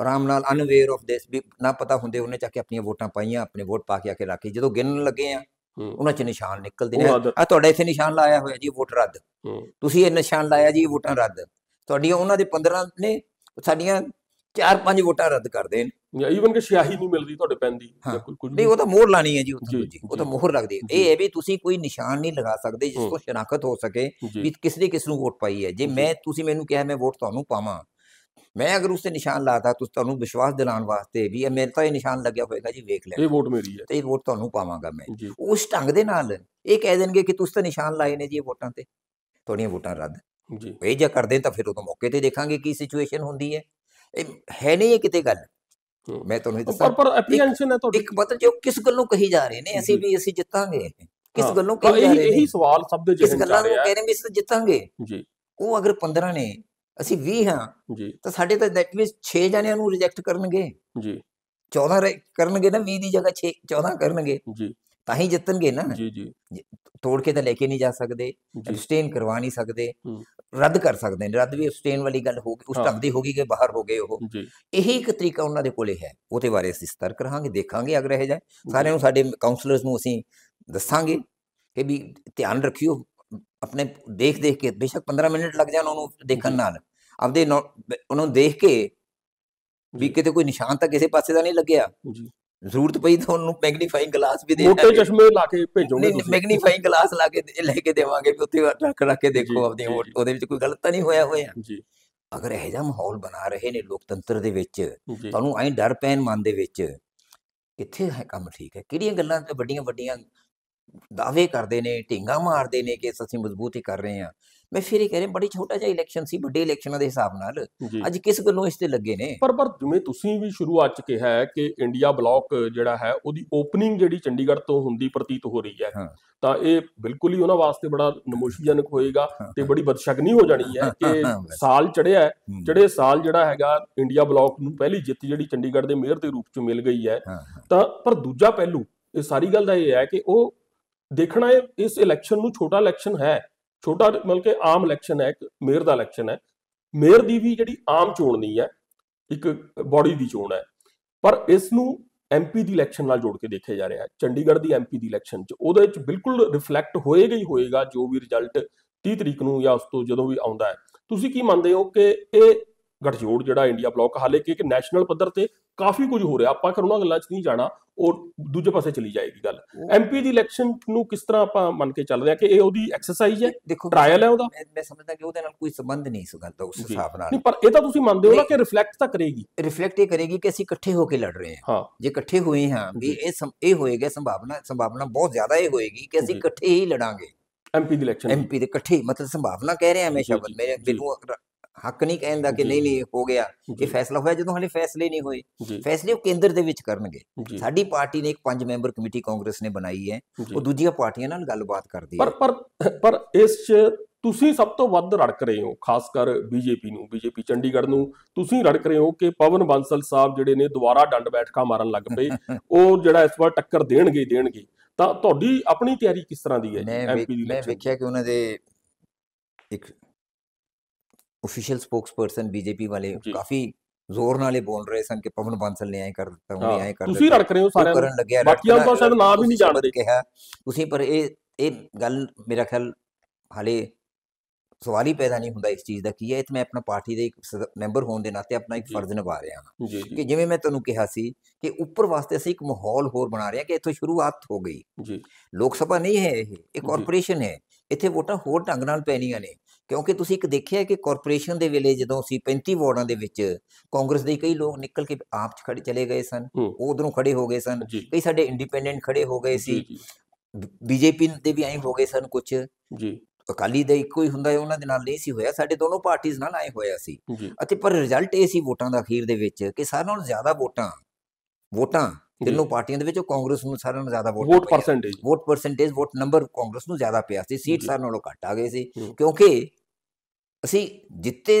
ਆਰਾਮ ਨਾਲ ਅਨਵੇਅਰ ਆਫ ਦਿਸ ਵੀ ਨਾ ਪਤਾ ਹੁੰਦੇ ਉਹਨੇ ਚੱਕ ਕੇ ਆਪਣੀਆਂ ਵੋਟਾਂ ਪਾਈਆਂ ਆਪਣੇ ਵੋਟ ਪਾ ਕੇ ਆ ਕੇ ਰੱਖੀ ਜਦੋਂ ਗਿਣਨ ਲੱਗੇ ਆ ਉਹਨਾਂ 'ਚ ਨਿਸ਼ਾਨ ਨਿਕਲਦੇ ਨੇ ਆ ਤੁਹਾਡੇ ਇੱਥੇ ਨਿਸ਼ਾਨ ਲਾਇਆ ਹੋਇਆ ਜੀ ਵੋਟ ਰੱਦ ਤੁਸੀਂ ਇਹ ਨਿਸ਼ਾਨ ਲਾਇਆ ਜੀ ਵੋਟਾਂ ਰੱਦ ਤੁਹਾਡੀਆਂ ਉਹਨਾਂ ਦੇ 15 ਨੇ ਸਾਡੀਆਂ ਚਾਰ ਪੰਜ ਵੋਟਾਂ ਰੱਦ ਦੇਣ ਨੇ ਈਵਨ ਕਿ ਸਿਆਹੀ ਨਹੀਂ ਮਿਲਦੀ ਤੁਹਾਡੇ ਪੈਨ ਦੀ ਜਾਂ ਕੋਈ ਕੁਝ ਨਹੀਂ ਉਹ ਤਾਂ ਮੋਹਰ ਲਾਣੀ ਹੈ ਜੀ ਉੱਥੇ ਜੀ ਉਹ ਤਾਂ ਮੋਹਰ ਲੱਗਦੀ ਹੈ ਇਹ ਹੈ ਵੀ ਤੁਸੀਂ ਕੋਈ ਨਿਸ਼ਾਨ ਨਹੀਂ ਲਗਾ ਸਕਦੇ ਜਿਸ ਤੋਂ ਸ਼ਨਾਖਤ ਹੋ ਸਕੇ ਵੀ ਕਿਸ ਨੇ ਕਿਸ ਨੂੰ ਵੋਟ ਪਾਈ ਹੈ ਜੇ ਮੈਂ ਤੁਸੀਂ ਮੈਨੂੰ ਕਿਹਾ ਮੈਂ ਵੋਟ ਤੁਹਾਨੂੰ ਪਾਵਾਂ ਮੈਂ ਅਗਰ ਉਸ ਤੇ ਨਿਸ਼ਾਨ ਲਾਤਾ ਤੁਸੀਂ ਤੁਹਾਨੂੰ ਵਿਸ਼ਵਾਸ ਦਿਲਾਉਣ ਵਾਸਤੇ ਵੀ ਇਹ ਮੇਰੇ ਤਾਂ ਇਹ ਨਿਸ਼ਾਨ ਲੱਗਿਆ ਹੋਏਗਾ ਜੀ ਵੇਖ ਲੈ ਇਹ ਵੋਟ ਮੇਰੀ ਹੈ ਤੇ ਇਹ ਵੋਟ ਤੁਹਾਨੂੰ ਪਾਵਾਂਗਾ ਮੈਂ ਉਸ ਢੰਗ ਦੇ ਨਾਲ ਇਹ ਕਹਿ ਦੇਣਗੇ ਕਿ ਤੁਸੀਂ ਤਾਂ ਨਿਸ਼ਾਨ ਲਾਏ ਨੇ ਜੀ ਇਹ ਵੋਟਾਂ ਤੇ ਤੁਹਾਡੀਆਂ ਵੋਟਾਂ ਰੱਦ ਜੀ ਇਹ ਜੇ ਕਰਦੇ ਤਾਂ ਫਿਰ ਉਦੋਂ ਮੌਕੇ ਤੇ ਦੇਖਾਂਗੇ ਕੀ ਸਿਚੁਏਸ਼ਨ ਹੁੰਦੀ ਹੈ ਇਹ ਹੈ ਨਹੀਂ ਇਹ ਕਿਤੇ ਗੱਲ ਮੈਂ ਤੁਹਾਨੂੰ ਇਹ ਦੱਸਾਂ ਪਰ ਐਪਰੀਹੈਂਸ਼ਨ ਹੈ ਤੁਹਾਡੀ ਇੱਕ ਮਤਲਬ ਜੋ ਕਿਸ ਗੱਲੋਂ ਕਹੀ ਜਾ ਰਹੇ ਨੇ ਅਸੀਂ ਵੀ ਅਸੀਂ ਜਿੱਤਾਂਗੇ ਕਿਸ ਗੱਲੋਂ ਕਹੀ ਜਾ ਰਹੇ ਨੇ ਇਹੀ ਸਵਾਲ ਸਭ ਦੇ ਜਿਹਨ ਰਹੇ ਆ ਇਸ ਗੱਲਾਂ ਨੂੰ ਕਹਿ ਰਹੇ ਵੀ ਅਸੀਂ ਜਿੱਤਾਂਗੇ ਜੀ ਉਹ ਅਗਰ 15 ਨੇ ਅਸੀਂ 20 ਹਾਂ ਜੀ ਤਾਂ ਸਾਡੇ ਤਾਂ ਦੈਟ ਮੀਨਸ 6 ਜਣਿਆਂ ਨੂੰ ਰਿਜੈਕਟ ਕਰਨਗੇ ਜੀ 14 ਕਰਨਗੇ ਨਾ 20 ਦੀ ਜਗ੍ਹਾ 6 14 ਕਰਨਗੇ ਜੀ ਤਾਂ ਹੀ ਜਿੱਤਣਗੇ ਨਾ ਜੀ ਜੀ ਤੋੜ ਕੇ ਤਾਂ ਲੈ ਕੇ ਨਹੀਂ ਜਾ ਸਕਦੇ ਸਸਟੇਨ ਕਰਵਾ ਨਹੀਂ ਸਕਦੇ ਰੱਦ ਕਰ ਸਕਦੇ ਨੇ ਰੱਦ ਵੀ ਸਸਟੇਨ ਵਾਲੀ ਗੱਲ ਹੋ ਗਈ ਉਸ ਤੱਕ ਦੀ ਹੋ ਗਈ ਕਿ ਬਾਹਰ ਹੋ ਗਏ ਉਹ ਇਹੀ ਇੱਕ ਤਰੀਕਾ ਉਹਨਾਂ ਦੇ ਕੋਲੇ ਹੈ ਉਹਦੇ ਬਾਰੇ ਅਸੀਂ ਸਤਰ ਕਰਾਂਗੇ ਦੇਖਾਂਗੇ ਅਗਰ ਇਹ ਜਾਏ ਸਾਰਿਆਂ ਨੂੰ ਸਾਡੇ ਕਾਉਂਸਲਰਸ ਨੂੰ ਅਸੀਂ ਦੱਸਾਂਗੇ ਕਿ ਵੀ ਧਿਆਨ ਰੱਖਿਓ ਆਪਣੇ ਦੇਖ ਦੇਖ ਕੇ ਬੇਸ਼ੱਕ 15 ਮਿੰਟ ਲੱਗ ਜਾਣ ਉਹਨੂੰ ਦੇਖਣ ਨਾਲ ਆਪਦੇ ਉਹਨੂੰ ਦੇਖ ਕੇ ਵੀ ਕਿਤੇ ਕੋਈ ਨਿਸ਼ਾਨ ਤਾਂ ਕਿਸੇ ਪਾਸੇ ਦਾ ਨਹੀਂ ਲੱਗਿਆ ਜ਼ਰੂਰਤ ਪਈ ਤਾਂ ਉਹਨੂੰ ਮੈਗਨੀਫਾਈਂਗ ਗਲਾਸ ਵੀ ਦੇ ਦਾਂਗੇ ਮੋਟੇ ਚਸ਼ਮੇ ਲਾ ਕੇ ਭੇਜੋਗੇ ਤੁਸੀਂ ਮੈਗਨੀਫਾਈਂਗ ਗਲਾਸ ਲਾ ਕੇ ਲੈ ਕੇ ਦੇਵਾਂਗੇ ਵੀ ਉੱਥੇ ਰੱਖ ਰੱਖ ਕੇ ਦੇਖੋ ਆਪਣੀ ਉਹਦੇ ਵਿੱਚ ਕੋਈ ਗਲਤ ਤਾਂ ਨਹੀਂ ਹੋਇਆ ਹੋਇਆ ਜੀ ਅਗਰ ਇਹ ਜਿਹਾ ਮਾਹੌਲ ਬਣਾ ਰਹੇ ਨੇ ਲੋਕਤੰਤਰ ਦੇ ਵਿੱਚ ਤੁਹਾਨੂੰ ਐਂ ਡਰ ਪੈਣ ਮਨ ਦੇ ਵਿੱਚ ਕਿੱਥੇ ਹੈ ਕੰਮ ਠੀਕ ਹੈ ਕਿਹੜੀਆਂ ਗੱਲਾਂ ਤੇ ਵੱਡੀਆਂ ਵੱਡੀਆਂ ਦਾਅਵੇ ਕਰਦੇ ਨੇ ਢਿੰਗਾ ਮਾਰਦੇ ਨੇ ਕਿ ਅਸੀਂ ਮਜ਼ਬੂਤੀ ਕਰ ਰਹੇ ਹਾਂ ਮੈਂ ਫਿਰ ਇਹ ਕਹਿ ਰਿਹਾ ਬੜੀ ਛੋਟਾ ਜਿਹਾ ਇਲੈਕਸ਼ਨ ਸੀ ਵੱਡੇ ਇਲੈਕਸ਼ਨਾਂ ਦੇ ਹਿਸਾਬ ਨਾਲ ਅੱਜ ਕਿਸ ਗੱਲੋਂ ਇਸ ਤੇ ਲੱਗੇ ਨੇ ਪਰ ਪਰ ਜਿਵੇਂ ਤੁਸੀਂ ਵੀ ਸ਼ੁਰੂਆਤ ਚ ਕਿਹਾ ਹੈ ਕਿ ਇੰਡੀਆ ਬਲਾਕ ਜਿਹੜਾ ਹੈ ਉਹਦੀ ਓਪਨਿੰਗ ਜਿਹੜੀ ਚੰਡੀਗੜ੍ਹ ਤੋਂ ਹੁੰਦੀ ਪ੍ਰਤੀਤ ਹੋ ਰਹੀ ਹੈ ਤਾਂ ਇਹ ਬਿਲਕੁਲ ਹੀ ਉਹਨਾਂ ਵਾਸਤੇ ਬੜਾ ਨਮੋਸ਼ੀਜਨਕ ਹੋਏਗਾ ਤੇ ਬੜੀ ਬਦਸ਼ੱਕ ਨਹੀਂ ਹੋ ਜਾਣੀ ਹੈ ਕਿ ਸਾਲ ਚੜਿਆ ਚੜੇ ਸਾਲ ਜਿਹੜਾ ਹੈਗਾ ਇੰਡੀਆ ਬਲਾਕ ਨੂੰ ਪਹਿਲੀ ਜਿੱਤ ਜਿਹੜੀ ਚੰਡੀਗੜ੍ਹ ਦੇ ਮੇਅਰ ਦੇ ਰੂਪ ਚ ਮਿਲ ਗਈ ਹੈ ਤਾਂ ਪਰ ਦੂਜਾ ਪਹਿਲੂ ਇਹ ਸਾਰੀ ਗੱਲ ਦਾ ਇਹ ਹੈ ਕਿ ਉਹ ਦੇਖਣਾ ਇਸ ਇਲੈਕਸ਼ਨ ਨੂੰ ਛੋਟਾ ਇਲੈਕਸ਼ਨ ਹੈ ਛੋਟਾ ਮਤਲਬ ਕਿ ਆਮ ਇਲੈਕਸ਼ਨ ਹੈ ਇੱਕ ਮੇਅਰ ਦਾ ਇਲੈਕਸ਼ਨ ਹੈ ਮੇਅਰ ਦੀ ਵੀ ਜਿਹੜੀ ਆਮ ਚੋਣ ਨਹੀਂ ਹੈ ਇੱਕ ਬਾਡੀ ਦੀ ਚੋਣ ਹੈ ਪਰ ਇਸ ਨੂੰ ਐਮਪੀ ਦੀ ਇਲੈਕਸ਼ਨ ਨਾਲ ਜੋੜ ਕੇ ਦੇਖਿਆ ਜਾ ਰਿਹਾ ਹੈ ਚੰਡੀਗੜ੍ਹ ਦੀ ਐਮਪੀ ਦੀ ਇਲੈਕਸ਼ਨ 'ਚ ਉਹਦੇ ਵਿੱਚ ਬਿਲਕੁਲ ਰਿਫਲੈਕਟ ਹੋਏਗਾ ਹੀ ਹੋਏਗਾ ਜੋ ਵੀ ਰਿਜ਼ਲਟ 30 ਤਰੀਕ ਨੂੰ ਜਾਂ ਉਸ ਤੋਂ ਜਦੋਂ ਵੀ ਆਉਂਦਾ ਹੈ ਤੁਸੀਂ ਕੀ ਮੰਨਦੇ ਹੋ ਕਿ ਇਹ ਗਠਜੋੜ ਜਿਹੜਾ ਇੰਡੀਆ ਬਲੌਕ ਹਾਲੇ ਕਿ ਇੱਕ ਨੈਸ਼ਨਲ ਪੱਧਰ ਤੇ ਕਾਫੀ ਕੁਝ ਹੋ ਰਿਹਾ ਆਪਾਂ ਕਰੋਨਾ ਗੱਲਾਂ 'ਚ ਨਹੀਂ ਜਾਣਾ ਉਹ ਦੂਜੇ ਪਾਸੇ ਚਲੀ ਜਾਏਗੀ ਗੱਲ ਐਮਪੀ ਦੀ ਇਲੈਕਸ਼ਨ ਨੂੰ ਕਿਸ ਤਰ੍ਹਾਂ ਆਪਾਂ ਮੰਨ ਕੇ ਚੱਲ ਰਹੇ ਆ ਕਿ ਇਹ ਉਹਦੀ ਐਕਸਰਸਾਈਜ਼ ਹੈ ਟ੍ਰਾਇਲ ਹੈ ਉਹਦਾ ਮੈਂ ਸਮਝਦਾ ਕਿ ਉਹਦੇ ਨਾਲ ਕੋਈ ਸੰਬੰਧ ਨਹੀਂ ਇਸ ਗੱਲ ਦਾ ਉਸ ਹਿਸਾਬ ਨਾਲ ਨਹੀਂ ਪਰ ਇਹ ਤਾਂ ਤੁਸੀਂ ਮੰਨਦੇ ਹੋ ਨਾ ਕਿ ਰਿਫਲੈਕਟ ਤਾਂ ਕਰੇਗੀ ਰਿਫਲੈਕਟ ਇਹ ਕਰੇਗੀ ਕਿ ਅਸੀਂ ਇਕੱਠੇ ਹੋ ਕੇ ਲੜ ਰਹੇ ਹਾਂ ਜੇ ਇਕੱਠੇ ਹੋਏ ਹਾਂ ਵੀ ਇਹ ਇਹ ਹੋਏਗਾ ਸੰਭਾਵਨਾ ਸੰਭਾਵਨਾ ਬਹੁਤ ਜ਼ਿਆਦਾ ਇਹ ਹੋਏਗੀ ਕਿ ਅਸੀਂ ਇਕੱਠੇ ਹੀ ਲੜਾਂਗੇ ਐਮਪੀ ਦੀ ਇਲੈਕਸ਼ਨ ਐਮਪੀ ਦੇ ਇਕੱਠੇ ਮਤਲਬ ਸੰਭਾਵਨਾ ਕਹਿ ਰਹੇ ਹਾਂ ਮੈਂ ਸ਼ਬਦ ਮੇਰੇ ਬਿਲਕੁਲ ਹੱਕ ਨਹੀਂ ਕਹਿੰਦਾ ਕਿ ਨਹੀਂ ਨਹੀਂ ਹੋ ਗਿਆ ਇਹ ਫੈਸਲਾ ਹੋਇਆ ਜਦੋਂ ਹਲੇ ਫੈਸਲੇ ਨਹੀਂ ਹੋਏ ਫੈਸਲੇ ਉਹ ਕੇਂਦਰ ਦੇ ਵਿੱਚ ਕਰਨਗੇ ਸਾਡੀ ਪਾਰਟੀ ਨੇ ਇੱਕ ਪੰਜ ਮੈਂਬਰ ਕਮੇਟੀ ਕਾਂਗਰਸ ਨੇ ਬਣਾਈ ਹੈ ਉਹ ਦੂਜੀਆਂ ਪਾਰਟੀਆਂ ਨਾਲ ਗੱਲਬਾਤ ਕਰਦੀ ਹੈ ਪਰ ਪਰ ਪਰ ਇਸ 'ਚ ਤੁਸੀਂ ਸਭ ਤੋਂ ਵੱਧ ਰੜਕ ਰਹੇ ਹੋ ਖਾਸ ਕਰ ਬੀਜੇਪੀ ਨੂੰ ਬੀਜੇਪੀ ਚੰਡੀਗੜ੍ਹ ਨੂੰ ਤੁਸੀਂ ਰੜਕ ਰਹੇ ਹੋ ਕਿ ਪਵਨ ਬੰਸਲ ਸਾਹਿਬ ਜਿਹੜੇ ਨੇ ਦੁਬਾਰਾ ਡੰਡ ਬੈਠਕਾ ਮਾਰਨ ਲੱਗ ਪਏ ਉਹ ਜਿਹੜਾ ਇਸ ਵਾਰ ਟੱਕਰ ਦੇਣਗੇ ਦੇਣਗੇ ਤਾਂ ਤੁਹਾਡੀ ਆਪਣੀ ਤਿਆਰੀ ਕਿਸ ਤਰ੍ਹਾਂ ਦੀ ਹੈ ਐਮਪੀ ਦੀ ਮੈਂ ਵੇਖਿਆ ਕਿ ਉਹਨਾਂ ਦੇ ਇੱਕ ਅਫੀਸ਼ੀਅਲ ਸਪੋਕਸਪਰਸਨ ਬੀਜੇਪੀ ਵਾਲੇ ਕਾਫੀ ਜ਼ੋਰ ਨਾਲ ਇਹ ਬੋਲ ਰਹੇ ਸਨ ਕਿ ਪਵਨ ਬਾਂਸਲ ਨੇ ਐ ਕਰ ਦਿੱਤਾ ਉਹਨੇ ਐ ਕਰ ਦਿੱਤਾ ਤੁਸੀਂ ਰੜਕ ਰਹੇ ਹੋ ਸਾਰਿਆਂ ਕਰਨ ਲੱਗਿਆ ਬਾਕੀਆਂ ਦਾ ਸ਼ਾਇਦ ਨਾਮ ਵੀ ਨਹੀਂ ਜਾਣਦੇ ਕਿਹਾ ਤੁਸੀਂ ਪਰ ਇਹ ਇਹ ਗੱਲ ਮੇਰਾ ਖਿਆਲ ਹਾਲੇ ਸਵਾਲ ਹੀ ਪੈਦਾ ਨਹੀਂ ਹੁੰਦਾ ਇਸ ਚੀਜ਼ ਦਾ ਕੀ ਹੈ ਇਹ ਤੇ ਮੈਂ ਆਪਣਾ ਪਾਰਟੀ ਦੇ ਇੱਕ ਮੈਂਬਰ ਹੋਣ ਦੇ ਨਾਤੇ ਆਪਣਾ ਇੱਕ ਫਰਜ਼ ਨਿਭਾ ਰਿਹਾ ਹਾਂ ਕਿ ਜਿਵੇਂ ਮੈਂ ਤੁਹਾਨੂੰ ਕਿਹਾ ਸੀ ਕਿ ਉੱਪਰ ਵਾਸਤੇ ਅਸੀਂ ਇੱਕ ਮਾਹੌਲ ਹੋਰ ਬਣਾ ਰਹੇ ਹਾਂ ਕਿ ਇੱਥੋਂ ਸ਼ੁਰੂਆਤ ਹੋ ਗਈ ਜੀ ਲੋਕ ਸਭਾ ਨਹੀਂ ਹੈ ਇਹ ਇੱਕ ਕਾਰਪੋਰੇਸ਼ਨ ਹੈ ਇੱਥੇ ਵੋਟਾਂ ਹੋਰ ਢੰਗ ਨਾਲ ਪੈਣੀਆਂ ਨੇ ਕਿਉਂਕਿ ਤੁਸੀਂ ਇੱਕ ਦੇਖਿਆ ਕਿ ਕਾਰਪੋਰੇਸ਼ਨ ਦੇ ਵੇਲੇ ਜਦੋਂ ਅਸੀਂ 35 ਵਾਰਡਾਂ ਦੇ ਵਿੱਚ ਕਾਂਗਰਸ ਦੇ ਕਈ ਲੋਕ ਨਿਕਲ ਕੇ ਆਪ ਚ ਖੜੇ ਚਲੇ ਗਏ ਸਨ ਉਹ ਉਧਰੋਂ ਖੜੇ ਹੋ ਗਏ ਸਨ ਕਈ ਸਾਡੇ ਇੰਡੀਪੈਂਡੈਂਟ ਖੜੇ ਹੋ ਗਏ ਸੀ ਬੀਜੇਪੀ ਦੇ ਵੀ ਆਏ ਹੋ ਗਏ ਸਨ ਕੁਝ ਜੀ ਅਕਾਲੀ ਦਾ ਇੱਕੋ ਹੀ ਹੁੰਦਾ ਹੈ ਉਹਨਾਂ ਦੇ ਨਾਲ ਨਹੀਂ ਸੀ ਹੋਇਆ ਸਾਡੇ ਦੋਨੋਂ ਪਾਰਟੀਆਂ ਨਾਲ ਆਏ ਹੋਇਆ ਸੀ ਅਤੇ ਪਰ ਰਿਜ਼ਲਟ ਇਹ ਸੀ ਵੋਟਾਂ ਦਾ ਅਖੀਰ ਦੇ ਵਿੱਚ ਕਿ ਸਾਰਿਆਂ ਨਾਲੋਂ ਜ਼ਿਆਦਾ ਵੋਟਾਂ ਵੋਟਾਂ ਤਿੰਨੋਂ ਪਾਰਟੀਆਂ ਦੇ ਵਿੱਚ ਕਾਂਗਰਸ ਨੂੰ ਸਾਰਿਆਂ ਨਾਲੋਂ ਜ਼ਿਆਦਾ vote vote percentage vote percentage vote number Congress ਨੂੰ ਜ਼ਿਆਦਾ ਪਿਆ ਸੀ ਸੀਟ ਸਾਰਿਆਂ ਨਾਲੋਂ ਘੱਟ ਆ ਗਏ ਸੀ ਕਿਉਂਕਿ ਅਸੀਂ ਜਿੱਤੇ